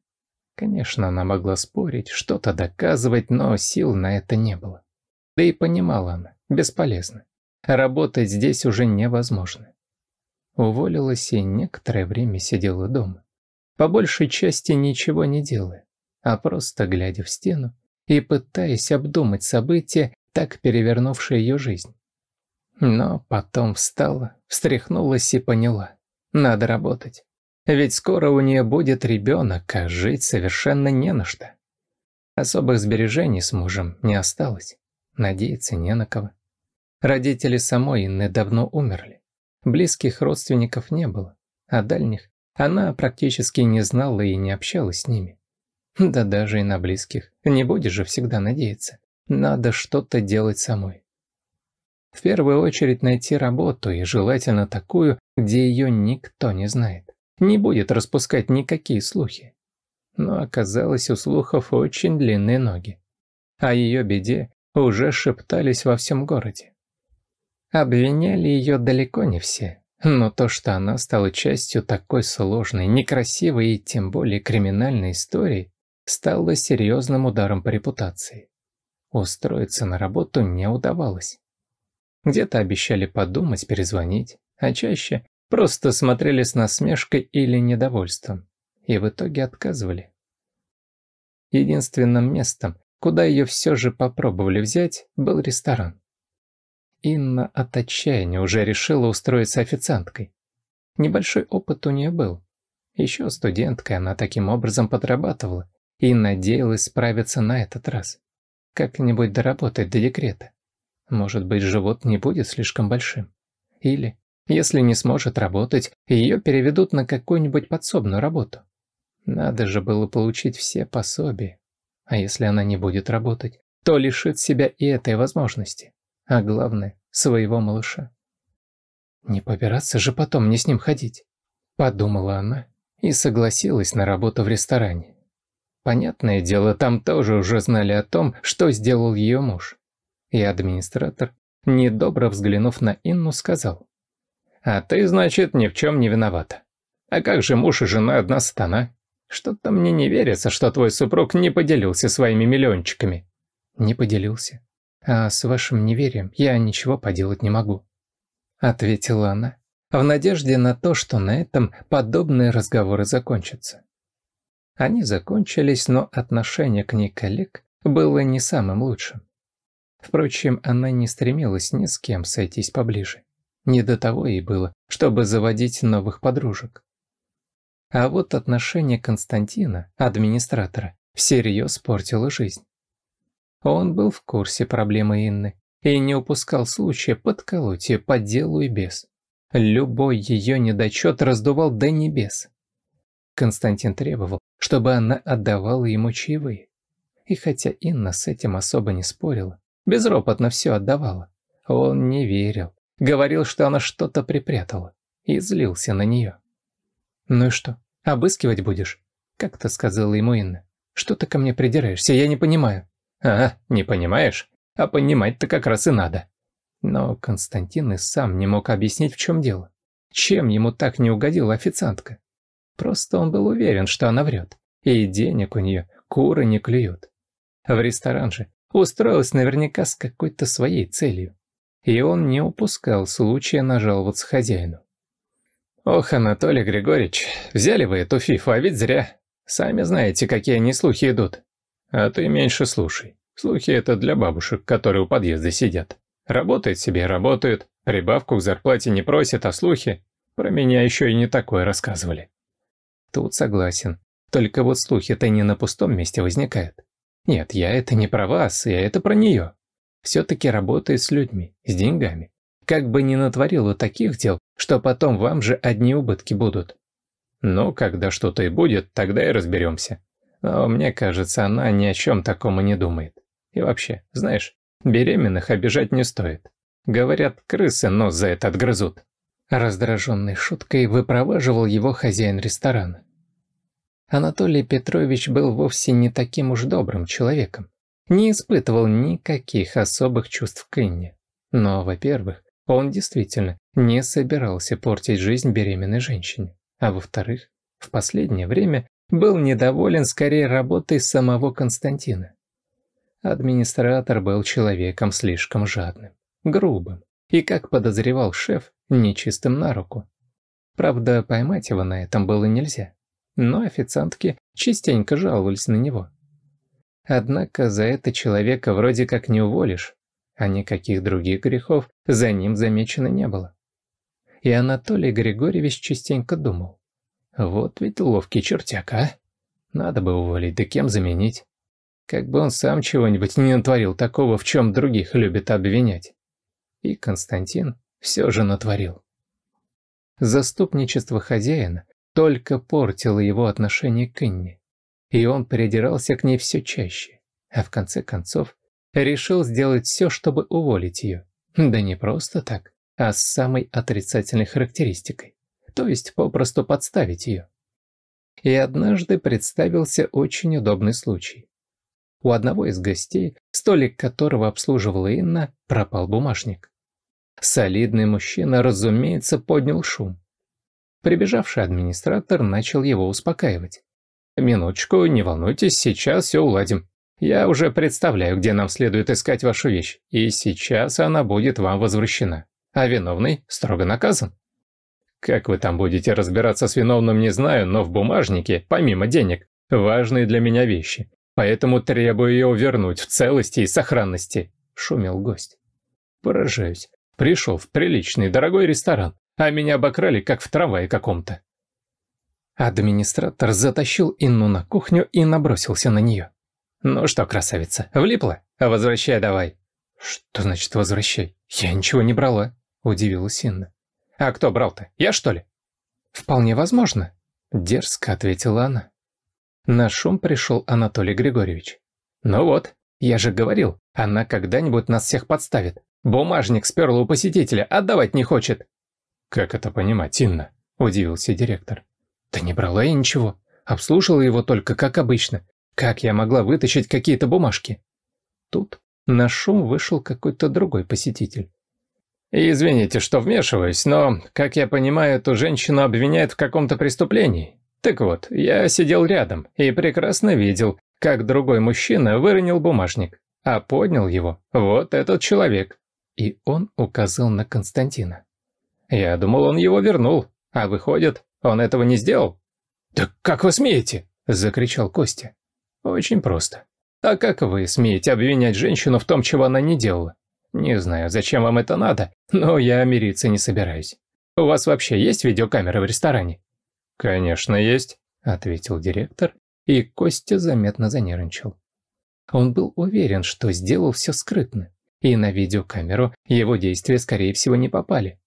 Конечно, она могла спорить, что-то доказывать, но сил на это не было. Да и понимала она, бесполезно. Работать здесь уже невозможно. Уволилась и некоторое время сидела дома. По большей части ничего не делая, а просто глядя в стену и пытаясь обдумать события, так перевернувшие ее жизнь. Но потом встала, встряхнулась и поняла. Надо работать. Ведь скоро у нее будет ребенок, а жить совершенно не на что. Особых сбережений с мужем не осталось. Надеяться не на кого. Родители самой Инны давно умерли. Близких родственников не было, а дальних она практически не знала и не общалась с ними. Да даже и на близких. Не будешь же всегда надеяться. Надо что-то делать самой. В первую очередь найти работу и желательно такую, где ее никто не знает, не будет распускать никакие слухи. Но оказалось, у слухов очень длинные ноги. О а ее беде уже шептались во всем городе. Обвиняли ее далеко не все, но то, что она стала частью такой сложной, некрасивой и тем более криминальной истории, стало серьезным ударом по репутации. Устроиться на работу не удавалось. Где-то обещали подумать, перезвонить а чаще просто смотрели с насмешкой или недовольством, и в итоге отказывали. Единственным местом, куда ее все же попробовали взять, был ресторан. Инна от отчаяния уже решила устроиться официанткой. Небольшой опыт у нее был. Еще студенткой она таким образом подрабатывала и надеялась справиться на этот раз. Как-нибудь доработать до декрета. Может быть, живот не будет слишком большим. Или если не сможет работать, ее переведут на какую-нибудь подсобную работу. Надо же было получить все пособия. А если она не будет работать, то лишит себя и этой возможности. А главное, своего малыша. Не побираться же потом, не с ним ходить. Подумала она и согласилась на работу в ресторане. Понятное дело, там тоже уже знали о том, что сделал ее муж. И администратор, недобро взглянув на Инну, сказал. А ты, значит, ни в чем не виновата. А как же муж и жена одна стана? Что-то мне не верится, что твой супруг не поделился своими миллиончиками. Не поделился. А с вашим неверием я ничего поделать не могу. Ответила она, в надежде на то, что на этом подобные разговоры закончатся. Они закончились, но отношение к ней коллег было не самым лучшим. Впрочем, она не стремилась ни с кем сойтись поближе. Не до того ей было, чтобы заводить новых подружек. А вот отношение Константина, администратора, всерьез портило жизнь. Он был в курсе проблемы Инны и не упускал случая подколоть ее по делу и без. Любой ее недочет раздувал до небес. Константин требовал, чтобы она отдавала ему чаевые. И хотя Инна с этим особо не спорила, безропотно все отдавала, он не верил, Говорил, что она что-то припрятала. И злился на нее. «Ну и что, обыскивать будешь?» Как-то сказала ему Инна. «Что ты ко мне придираешься? Я не понимаю». «А, не понимаешь? А понимать-то как раз и надо». Но Константин и сам не мог объяснить, в чем дело. Чем ему так не угодила официантка? Просто он был уверен, что она врет. И денег у нее куры не клюют. В ресторан же устроилась наверняка с какой-то своей целью и он не упускал случая нажаловаться хозяину. «Ох, Анатолий Григорьевич, взяли вы эту фифу, а ведь зря. Сами знаете, какие они слухи идут. А ты меньше слушай. Слухи это для бабушек, которые у подъезда сидят. Работают себе работают, прибавку к зарплате не просят, а слухи... Про меня еще и не такое рассказывали». Тут согласен. Только вот слухи-то не на пустом месте возникают. Нет, я это не про вас, я это про нее все-таки работает с людьми, с деньгами. Как бы не у таких дел, что потом вам же одни убытки будут. Но ну, когда что-то и будет, тогда и разберемся. Но а мне кажется, она ни о чем таком и не думает. И вообще, знаешь, беременных обижать не стоит. Говорят, крысы нос за это отгрызут. Раздраженной шуткой выпроваживал его хозяин ресторана. Анатолий Петрович был вовсе не таким уж добрым человеком не испытывал никаких особых чувств к Инне. Но, во-первых, он действительно не собирался портить жизнь беременной женщине. А во-вторых, в последнее время был недоволен скорее работой самого Константина. Администратор был человеком слишком жадным, грубым и, как подозревал шеф, нечистым на руку. Правда, поймать его на этом было нельзя, но официантки частенько жаловались на него. Однако за это человека вроде как не уволишь, а никаких других грехов за ним замечено не было. И Анатолий Григорьевич частенько думал. Вот ведь ловкий чертяк, а? Надо бы уволить, да кем заменить? Как бы он сам чего-нибудь не натворил такого, в чем других любит обвинять. И Константин все же натворил. Заступничество хозяина только портило его отношение к Инне и он придирался к ней все чаще, а в конце концов решил сделать все, чтобы уволить ее. Да не просто так, а с самой отрицательной характеристикой, то есть попросту подставить ее. И однажды представился очень удобный случай. У одного из гостей, столик которого обслуживала Инна, пропал бумажник. Солидный мужчина, разумеется, поднял шум. Прибежавший администратор начал его успокаивать. «Минуточку, не волнуйтесь, сейчас все уладим. Я уже представляю, где нам следует искать вашу вещь, и сейчас она будет вам возвращена. А виновный строго наказан». Как вы там будете разбираться с виновным, не знаю, но в бумажнике, помимо денег, важные для меня вещи. Поэтому требую ее вернуть в целости и сохранности», — шумел гость. «Поражаюсь. Пришел в приличный, дорогой ресторан, а меня обокрали, как в трамвае каком-то». Администратор затащил Инну на кухню и набросился на нее. «Ну что, красавица, влипла? Возвращай давай!» «Что значит возвращай? Я ничего не брала», – удивилась Инна. «А кто брал-то? Я, что ли?» «Вполне возможно», – дерзко ответила она. На шум пришел Анатолий Григорьевич. «Ну вот, я же говорил, она когда-нибудь нас всех подставит. Бумажник сперла у посетителя, отдавать не хочет». «Как это понимать, Инна?» – удивился директор. Да не брала я ничего. Обслужила его только, как обычно. Как я могла вытащить какие-то бумажки? Тут на шум вышел какой-то другой посетитель. «Извините, что вмешиваюсь, но, как я понимаю, эту женщину обвиняют в каком-то преступлении. Так вот, я сидел рядом и прекрасно видел, как другой мужчина выронил бумажник, а поднял его вот этот человек». И он указал на Константина. «Я думал, он его вернул, а выходит, он этого не сделал?» «Да как вы смеете?» – закричал Костя. «Очень просто. А как вы смеете обвинять женщину в том, чего она не делала? Не знаю, зачем вам это надо, но я мириться не собираюсь. У вас вообще есть видеокамера в ресторане?» «Конечно есть», – ответил директор, и Костя заметно занервничал. Он был уверен, что сделал все скрытно, и на видеокамеру его действия, скорее всего, не попали.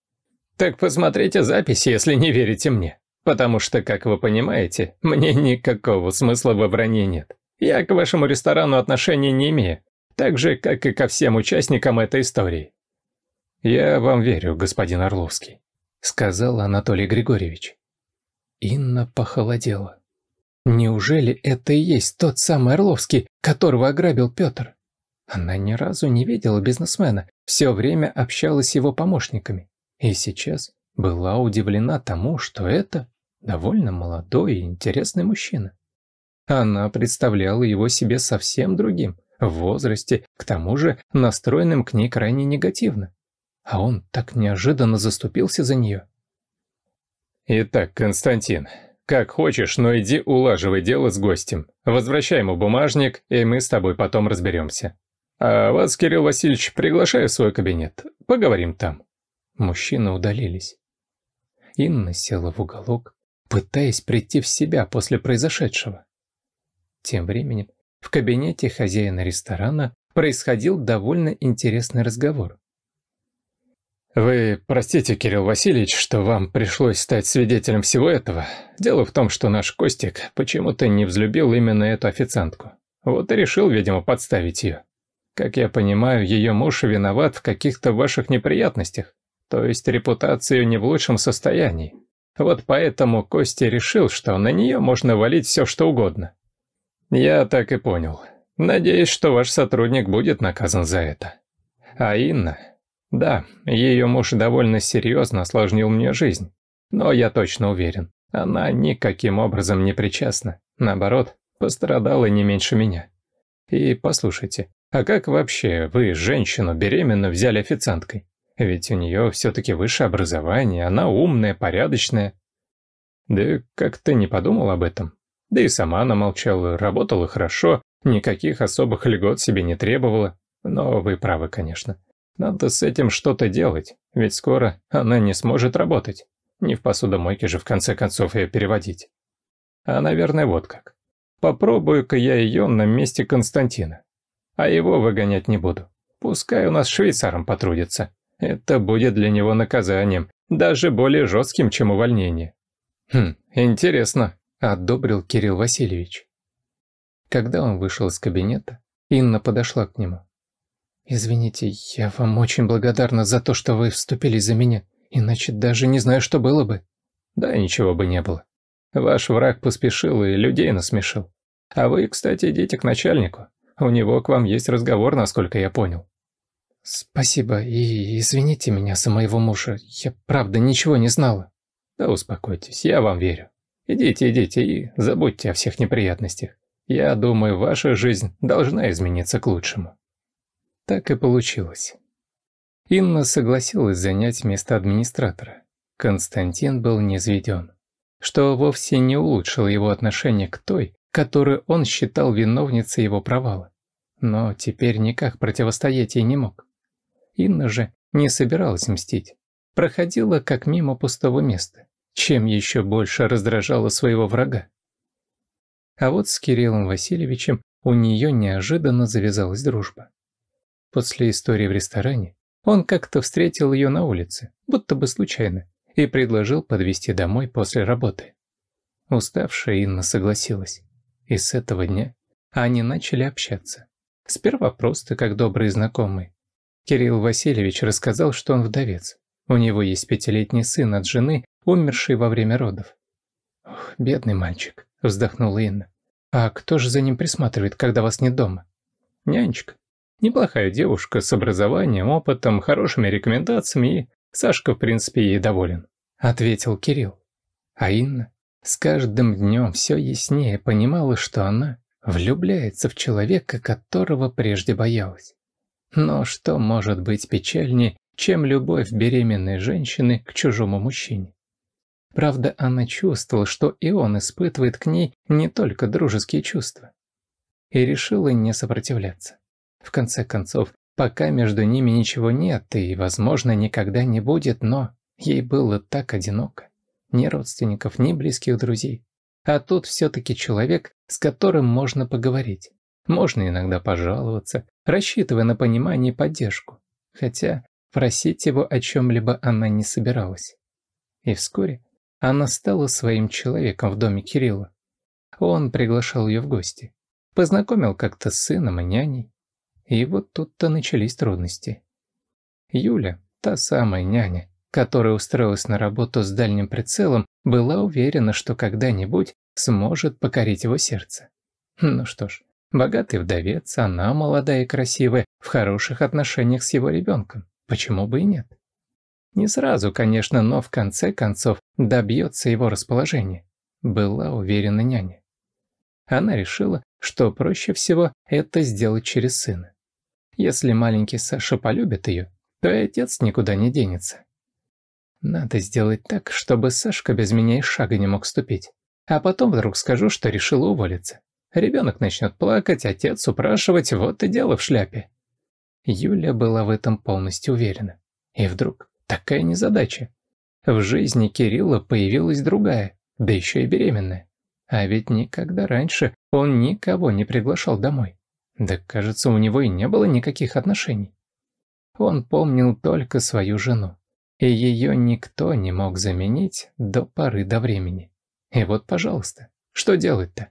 Так посмотрите запись, если не верите мне. Потому что, как вы понимаете, мне никакого смысла во вранье нет. Я к вашему ресторану отношения не имею, так же, как и ко всем участникам этой истории. «Я вам верю, господин Орловский», — сказал Анатолий Григорьевич. Инна похолодела. Неужели это и есть тот самый Орловский, которого ограбил Петр? Она ни разу не видела бизнесмена, все время общалась с его помощниками. И сейчас была удивлена тому, что это довольно молодой и интересный мужчина. Она представляла его себе совсем другим, в возрасте, к тому же настроенным к ней крайне негативно. А он так неожиданно заступился за нее. «Итак, Константин, как хочешь, но иди улаживай дело с гостем. Возвращай ему бумажник, и мы с тобой потом разберемся. А вас, Кирилл Васильевич, приглашаю в свой кабинет. Поговорим там». Мужчины удалились. Инна села в уголок, пытаясь прийти в себя после произошедшего. Тем временем в кабинете хозяина ресторана происходил довольно интересный разговор. «Вы простите, Кирилл Васильевич, что вам пришлось стать свидетелем всего этого. Дело в том, что наш Костик почему-то не взлюбил именно эту официантку. Вот и решил, видимо, подставить ее. Как я понимаю, ее муж виноват в каких-то ваших неприятностях то есть репутацию не в лучшем состоянии. Вот поэтому Костя решил, что на нее можно валить все что угодно. Я так и понял. Надеюсь, что ваш сотрудник будет наказан за это. А Инна... Да, ее муж довольно серьезно осложнил мне жизнь. Но я точно уверен, она никаким образом не причастна. Наоборот, пострадала не меньше меня. И послушайте, а как вообще вы женщину беременную взяли официанткой? Ведь у нее все-таки высшее образование, она умная, порядочная. Да как ты не подумал об этом. Да и сама она молчала, работала хорошо, никаких особых льгот себе не требовала. Но вы правы, конечно. Надо с этим что-то делать, ведь скоро она не сможет работать. Не в посудомойке же, в конце концов, ее переводить. А, наверное, вот как. Попробую-ка я ее на месте Константина. А его выгонять не буду. Пускай у нас швейцаром потрудится. Это будет для него наказанием, даже более жестким, чем увольнение. Хм, интересно, одобрил Кирилл Васильевич. Когда он вышел из кабинета, Инна подошла к нему. «Извините, я вам очень благодарна за то, что вы вступили за меня, иначе даже не знаю, что было бы». «Да ничего бы не было. Ваш враг поспешил и людей насмешил. А вы, кстати, идите к начальнику. У него к вам есть разговор, насколько я понял». «Спасибо и извините меня за моего мужа. Я правда ничего не знала». «Да успокойтесь, я вам верю. Идите, идите и забудьте о всех неприятностях. Я думаю, ваша жизнь должна измениться к лучшему». Так и получилось. Инна согласилась занять место администратора. Константин был низведен, что вовсе не улучшило его отношение к той, которую он считал виновницей его провала. Но теперь никак противостоять ей не мог. Инна же не собиралась мстить. Проходила как мимо пустого места, чем еще больше раздражала своего врага. А вот с Кириллом Васильевичем у нее неожиданно завязалась дружба. После истории в ресторане он как-то встретил ее на улице, будто бы случайно, и предложил подвезти домой после работы. Уставшая Инна согласилась. И с этого дня они начали общаться. Сперва просто как добрые знакомые, Кирилл Васильевич рассказал, что он вдовец. У него есть пятилетний сын от жены, умерший во время родов. «Ох, бедный мальчик», – вздохнула Инна. «А кто же за ним присматривает, когда вас нет дома?» «Нянечка. Неплохая девушка, с образованием, опытом, хорошими рекомендациями, и Сашка, в принципе, ей доволен», – ответил Кирилл. А Инна с каждым днем все яснее понимала, что она влюбляется в человека, которого прежде боялась. Но что может быть печальнее, чем любовь беременной женщины к чужому мужчине? Правда, она чувствовала, что и он испытывает к ней не только дружеские чувства. И решила не сопротивляться. В конце концов, пока между ними ничего нет и, возможно, никогда не будет, но ей было так одиноко. Ни родственников, ни близких друзей. А тут все-таки человек, с которым можно поговорить. Можно иногда пожаловаться, рассчитывая на понимание и поддержку, хотя просить его о чем-либо она не собиралась. И вскоре она стала своим человеком в доме Кирилла. Он приглашал ее в гости, познакомил как-то с сыном и няней, и вот тут-то начались трудности. Юля, та самая няня, которая устроилась на работу с дальним прицелом, была уверена, что когда-нибудь сможет покорить его сердце. Ну что ж, Богатый вдовец, она молодая и красивая, в хороших отношениях с его ребенком. Почему бы и нет? Не сразу, конечно, но в конце концов добьется его расположения, была уверена няня. Она решила, что проще всего это сделать через сына. Если маленький Саша полюбит ее, то и отец никуда не денется. Надо сделать так, чтобы Сашка без меня и шага не мог ступить. А потом вдруг скажу, что решила уволиться. Ребенок начнет плакать, отец упрашивать, вот и дело в шляпе. Юля была в этом полностью уверена. И вдруг такая незадача. В жизни Кирилла появилась другая, да еще и беременная. А ведь никогда раньше он никого не приглашал домой. Да, кажется, у него и не было никаких отношений. Он помнил только свою жену, и ее никто не мог заменить до поры до времени. И вот, пожалуйста, что делать-то?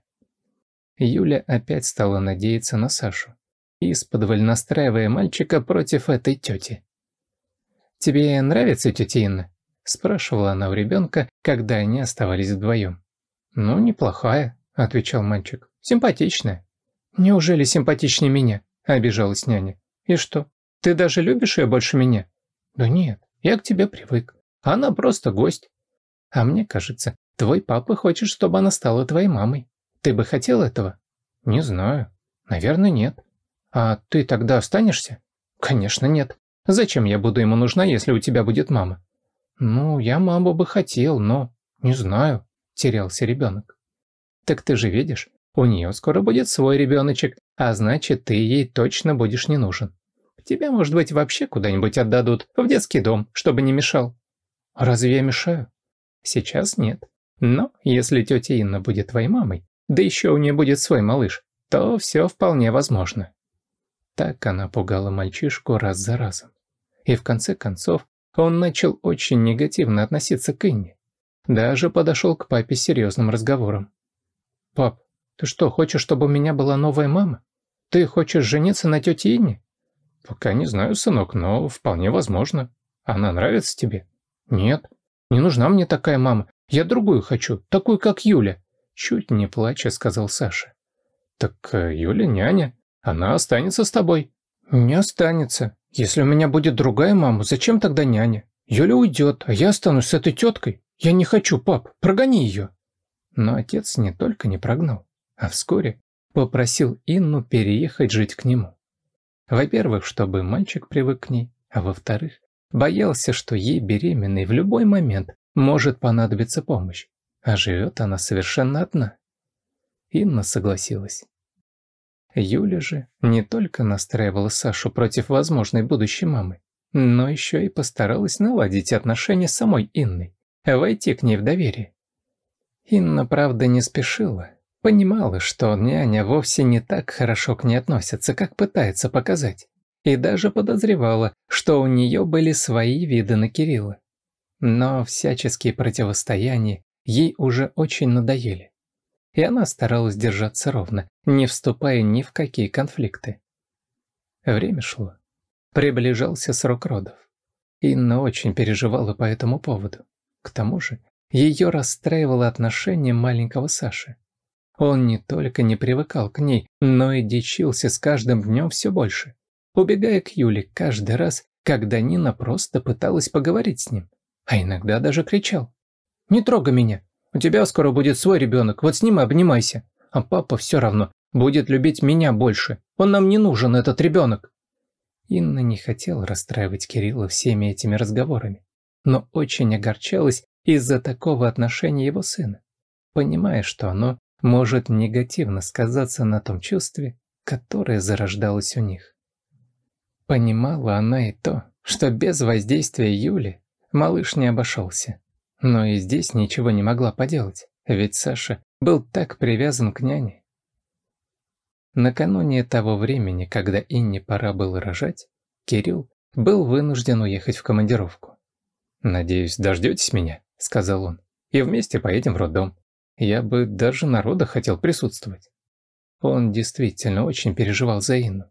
Юля опять стала надеяться на Сашу, исподволь настраивая мальчика против этой тети. «Тебе нравится тетя Инна?» – спрашивала она у ребенка, когда они оставались вдвоем. «Ну, неплохая», – отвечал мальчик. «Симпатичная». «Неужели симпатичнее меня?» – обижалась няня. «И что, ты даже любишь ее больше меня?» «Да нет, я к тебе привык. Она просто гость. А мне кажется, твой папа хочет, чтобы она стала твоей мамой». Ты бы хотел этого? Не знаю. Наверное, нет. А ты тогда останешься? Конечно, нет. Зачем я буду ему нужна, если у тебя будет мама? Ну, я маму бы хотел, но... Не знаю. Терялся ребенок. Так ты же видишь, у нее скоро будет свой ребеночек, а значит, ты ей точно будешь не нужен. Тебя, может быть, вообще куда-нибудь отдадут, в детский дом, чтобы не мешал. Разве я мешаю? Сейчас нет. Но если тетя Инна будет твоей мамой, да еще у нее будет свой малыш, то все вполне возможно. Так она пугала мальчишку раз за разом. И в конце концов он начал очень негативно относиться к Инне. Даже подошел к папе с серьезным разговором. «Пап, ты что, хочешь, чтобы у меня была новая мама? Ты хочешь жениться на тете Инне?» «Пока не знаю, сынок, но вполне возможно. Она нравится тебе?» «Нет, не нужна мне такая мама. Я другую хочу, такую, как Юля. Чуть не плача сказал Саша. «Так э, Юля няня, она останется с тобой». «Не останется. Если у меня будет другая мама, зачем тогда няня? Юля уйдет, а я останусь с этой теткой. Я не хочу, пап, прогони ее». Но отец не только не прогнал, а вскоре попросил Инну переехать жить к нему. Во-первых, чтобы мальчик привык к ней, а во-вторых, боялся, что ей беременной в любой момент может понадобиться помощь. А живет она совершенно одна. Инна согласилась. Юля же не только настраивала Сашу против возможной будущей мамы, но еще и постаралась наладить отношения с самой Инной, войти к ней в доверие. Инна, правда, не спешила, понимала, что няня вовсе не так хорошо к ней относится, как пытается показать, и даже подозревала, что у нее были свои виды на Кирилла. Но всяческие противостояния, ей уже очень надоели. И она старалась держаться ровно, не вступая ни в какие конфликты. Время шло. Приближался срок родов. Инна очень переживала по этому поводу. К тому же, ее расстраивало отношение маленького Саши. Он не только не привыкал к ней, но и дичился с каждым днем все больше, убегая к Юле каждый раз, когда Нина просто пыталась поговорить с ним, а иногда даже кричал. «Не трогай меня. У тебя скоро будет свой ребенок, вот с ним и обнимайся. А папа все равно будет любить меня больше. Он нам не нужен, этот ребенок». Инна не хотела расстраивать Кирилла всеми этими разговорами, но очень огорчалась из-за такого отношения его сына, понимая, что оно может негативно сказаться на том чувстве, которое зарождалось у них. Понимала она и то, что без воздействия Юли малыш не обошелся. Но и здесь ничего не могла поделать, ведь Саша был так привязан к няне. Накануне того времени, когда Инне пора было рожать, Кирилл был вынужден уехать в командировку. «Надеюсь, дождетесь меня», — сказал он, — «и вместе поедем в роддом. Я бы даже народа хотел присутствовать». Он действительно очень переживал за Инну.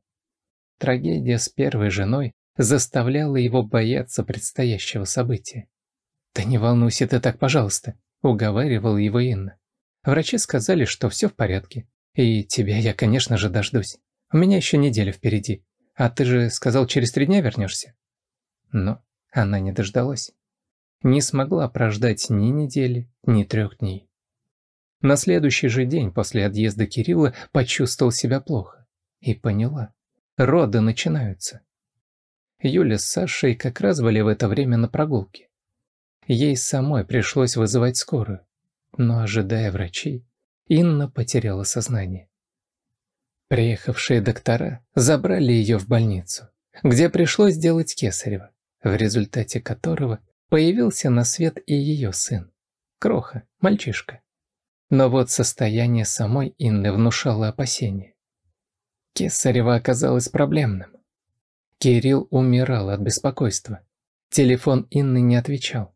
Трагедия с первой женой заставляла его бояться предстоящего события. «Да не волнуйся ты так, пожалуйста», – уговаривал его Инна. «Врачи сказали, что все в порядке. И тебя я, конечно же, дождусь. У меня еще неделя впереди. А ты же сказал, через три дня вернешься». Но она не дождалась. Не смогла прождать ни недели, ни трех дней. На следующий же день после отъезда Кирилла почувствовал себя плохо. И поняла. Роды начинаются. Юля с Сашей как раз были в это время на прогулке. Ей самой пришлось вызывать скорую. Но, ожидая врачей, Инна потеряла сознание. Приехавшие доктора забрали ее в больницу, где пришлось делать кесарево, в результате которого появился на свет и ее сын. Кроха, мальчишка. Но вот состояние самой Инны внушало опасения. Кесарева оказалось проблемным. Кирилл умирал от беспокойства. Телефон Инны не отвечал.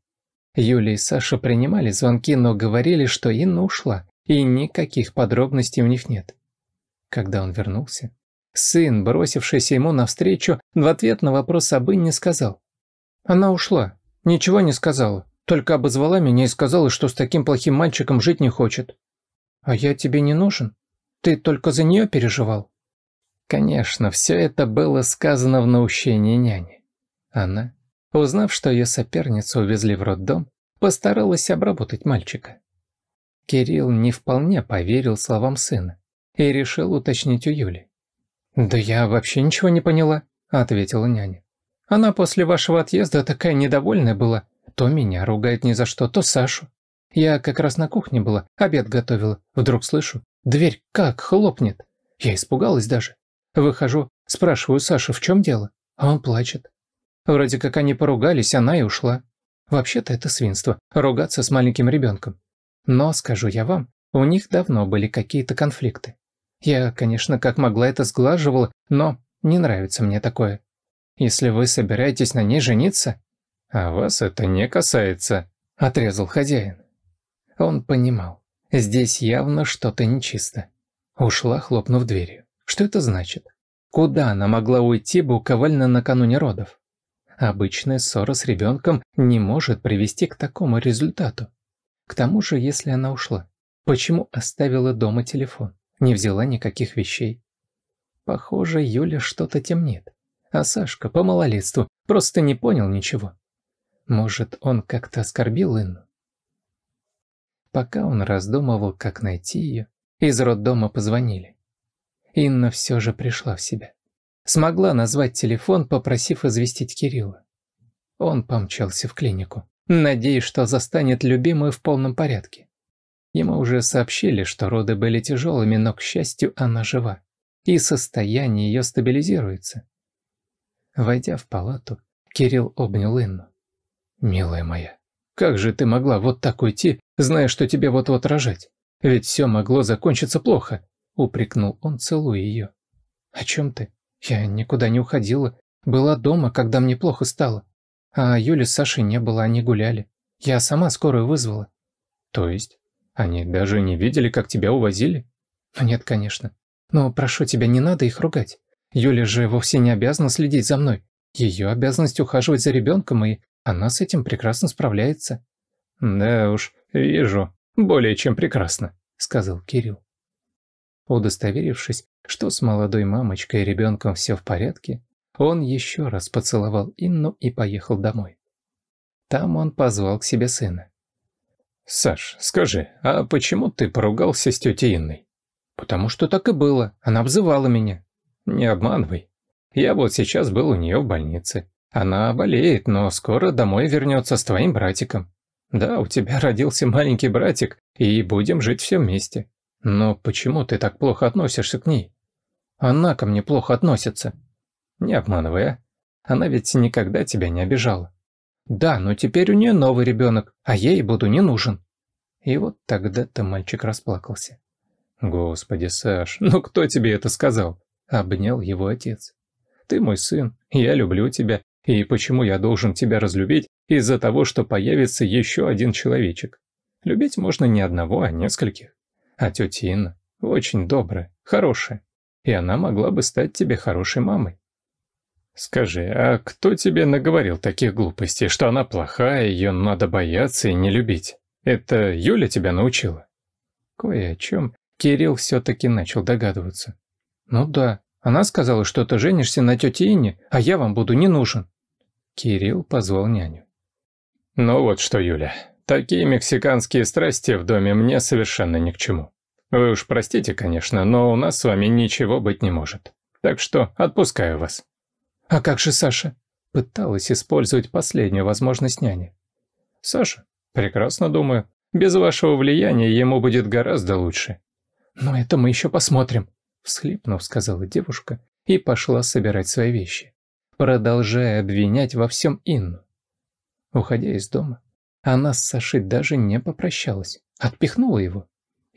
Юля и Саша принимали звонки, но говорили, что Инна ушла, и никаких подробностей у них нет. Когда он вернулся, сын, бросившийся ему навстречу, в ответ на вопрос об Инне сказал. «Она ушла, ничего не сказала, только обозвала меня и сказала, что с таким плохим мальчиком жить не хочет». «А я тебе не нужен? Ты только за нее переживал?» Конечно, все это было сказано в наущении няни. Она Узнав, что ее соперницу увезли в роддом, постаралась обработать мальчика. Кирилл не вполне поверил словам сына и решил уточнить у Юли. «Да я вообще ничего не поняла», — ответила няня. «Она после вашего отъезда такая недовольная была. То меня ругает ни за что, то Сашу. Я как раз на кухне была, обед готовила. Вдруг слышу, дверь как хлопнет. Я испугалась даже. Выхожу, спрашиваю Сашу, в чем дело, а он плачет. Вроде как они поругались, она и ушла. Вообще-то это свинство – ругаться с маленьким ребенком. Но, скажу я вам, у них давно были какие-то конфликты. Я, конечно, как могла это сглаживала, но не нравится мне такое. Если вы собираетесь на ней жениться... А вас это не касается, – отрезал хозяин. Он понимал, здесь явно что-то нечисто. Ушла, хлопнув дверью. Что это значит? Куда она могла уйти буквально накануне родов? Обычная ссора с ребенком не может привести к такому результату. К тому же, если она ушла, почему оставила дома телефон, не взяла никаких вещей? Похоже, Юля что-то темнит. А Сашка по малолетству просто не понял ничего. Может, он как-то оскорбил Инну? Пока он раздумывал, как найти ее, из роддома позвонили. Инна все же пришла в себя. Смогла назвать телефон, попросив известить Кирилла. Он помчался в клинику, надеясь, что застанет любимую в полном порядке. Ему уже сообщили, что роды были тяжелыми, но, к счастью, она жива, и состояние ее стабилизируется. Войдя в палату, Кирилл обнял Инну. «Милая моя, как же ты могла вот так уйти, зная, что тебе вот-вот рожать? Ведь все могло закончиться плохо», — упрекнул он, целуя ее. «О чем ты?» Я никуда не уходила. Была дома, когда мне плохо стало. А Юли с Сашей не было, они гуляли. Я сама скорую вызвала. То есть? Они даже не видели, как тебя увозили? Ну нет, конечно. Но прошу тебя, не надо их ругать. Юля же вовсе не обязана следить за мной. Ее обязанность ухаживать за ребенком, и она с этим прекрасно справляется. Да уж, вижу. Более чем прекрасно, сказал Кирилл. Удостоверившись, что с молодой мамочкой и ребенком все в порядке, он еще раз поцеловал Инну и поехал домой. Там он позвал к себе сына. «Саш, скажи, а почему ты поругался с тетей Инной?» «Потому что так и было, она обзывала меня». «Не обманывай. Я вот сейчас был у нее в больнице. Она болеет, но скоро домой вернется с твоим братиком. Да, у тебя родился маленький братик, и будем жить все вместе. Но почему ты так плохо относишься к ней?» Она ко мне плохо относится. Не обманывай, а? Она ведь никогда тебя не обижала. Да, но теперь у нее новый ребенок, а я ей буду не нужен. И вот тогда-то мальчик расплакался. Господи, Саш, ну кто тебе это сказал? Обнял его отец. Ты мой сын, я люблю тебя, и почему я должен тебя разлюбить из-за того, что появится еще один человечек? Любить можно не одного, а нескольких. А тетя Инна очень добрая, хорошая и она могла бы стать тебе хорошей мамой. Скажи, а кто тебе наговорил таких глупостей, что она плохая, ее надо бояться и не любить? Это Юля тебя научила? Кое о чем Кирилл все-таки начал догадываться. Ну да, она сказала, что ты женишься на тете Ине, а я вам буду не нужен. Кирилл позвал няню. Ну вот что, Юля, такие мексиканские страсти в доме мне совершенно ни к чему. Вы уж простите, конечно, но у нас с вами ничего быть не может. Так что отпускаю вас». «А как же Саша?» Пыталась использовать последнюю возможность няни. «Саша? Прекрасно, думаю. Без вашего влияния ему будет гораздо лучше». «Но это мы еще посмотрим», — всхлипнув, сказала девушка и пошла собирать свои вещи, продолжая обвинять во всем Инну. Уходя из дома, она с Сашей даже не попрощалась, отпихнула его.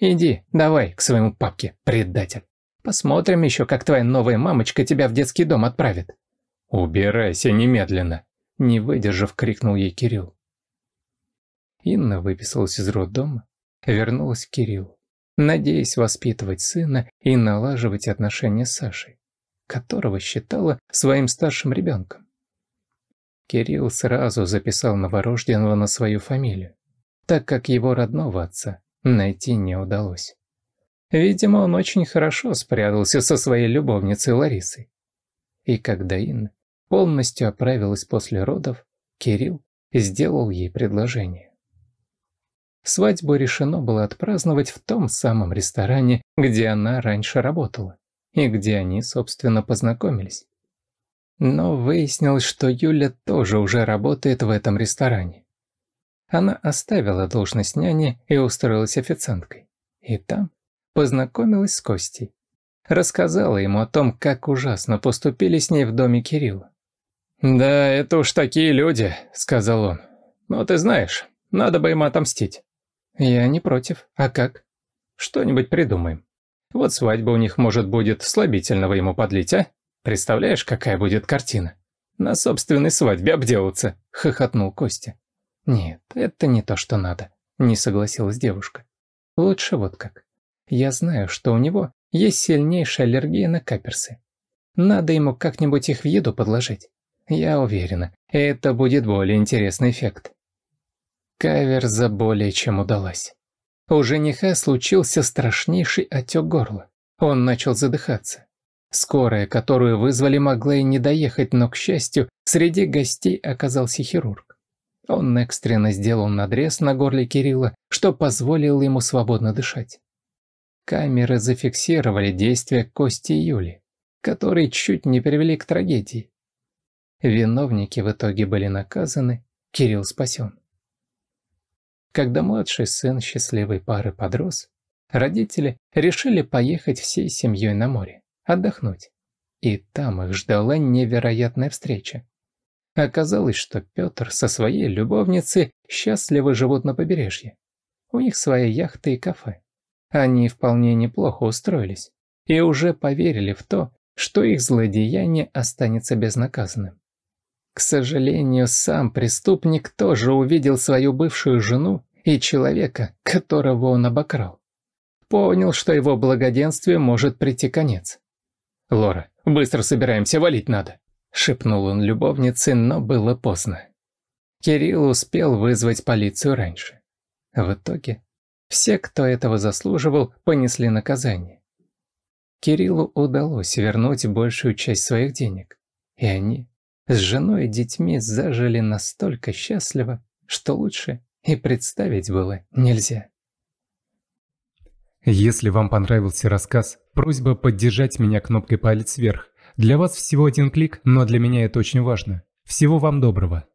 Иди, давай к своему папке, предатель. Посмотрим еще, как твоя новая мамочка тебя в детский дом отправит. Убирайся немедленно, не выдержав, крикнул ей Кирилл. Инна выписалась из роддома, вернулась к Кириллу, надеясь воспитывать сына и налаживать отношения с Сашей, которого считала своим старшим ребенком. Кирилл сразу записал новорожденного на свою фамилию, так как его родного отца найти не удалось. Видимо, он очень хорошо спрятался со своей любовницей Ларисой. И когда Инна полностью оправилась после родов, Кирилл сделал ей предложение. Свадьбу решено было отпраздновать в том самом ресторане, где она раньше работала, и где они, собственно, познакомились. Но выяснилось, что Юля тоже уже работает в этом ресторане она оставила должность няни и устроилась официанткой. И там познакомилась с Костей. Рассказала ему о том, как ужасно поступили с ней в доме Кирилла. «Да, это уж такие люди», — сказал он. «Но ты знаешь, надо бы им отомстить». «Я не против. А как?» «Что-нибудь придумаем. Вот свадьба у них, может, будет слабительного ему подлить, а? Представляешь, какая будет картина?» «На собственной свадьбе обделаться», — хохотнул Костя. «Нет, это не то, что надо», – не согласилась девушка. «Лучше вот как. Я знаю, что у него есть сильнейшая аллергия на каперсы. Надо ему как-нибудь их в еду подложить. Я уверена, это будет более интересный эффект». Каверза более чем удалась. У жениха случился страшнейший отек горла. Он начал задыхаться. Скорая, которую вызвали, могла и не доехать, но, к счастью, среди гостей оказался хирург. Он экстренно сделал надрез на горле Кирилла, что позволило ему свободно дышать. Камеры зафиксировали действия Кости и Юли, которые чуть не привели к трагедии. Виновники в итоге были наказаны, Кирилл спасен. Когда младший сын счастливой пары подрос, родители решили поехать всей семьей на море, отдохнуть. И там их ждала невероятная встреча. Оказалось, что Петр со своей любовницей счастливо живут на побережье. У них свои яхты и кафе. Они вполне неплохо устроились и уже поверили в то, что их злодеяние останется безнаказанным. К сожалению, сам преступник тоже увидел свою бывшую жену и человека, которого он обокрал. Понял, что его благоденствию может прийти конец. «Лора, быстро собираемся, валить надо!» шепнул он любовнице, но было поздно. Кирилл успел вызвать полицию раньше. В итоге все, кто этого заслуживал, понесли наказание. Кириллу удалось вернуть большую часть своих денег, и они с женой и детьми зажили настолько счастливо, что лучше и представить было нельзя. Если вам понравился рассказ, просьба поддержать меня кнопкой палец вверх для вас всего один клик, но для меня это очень важно. Всего вам доброго.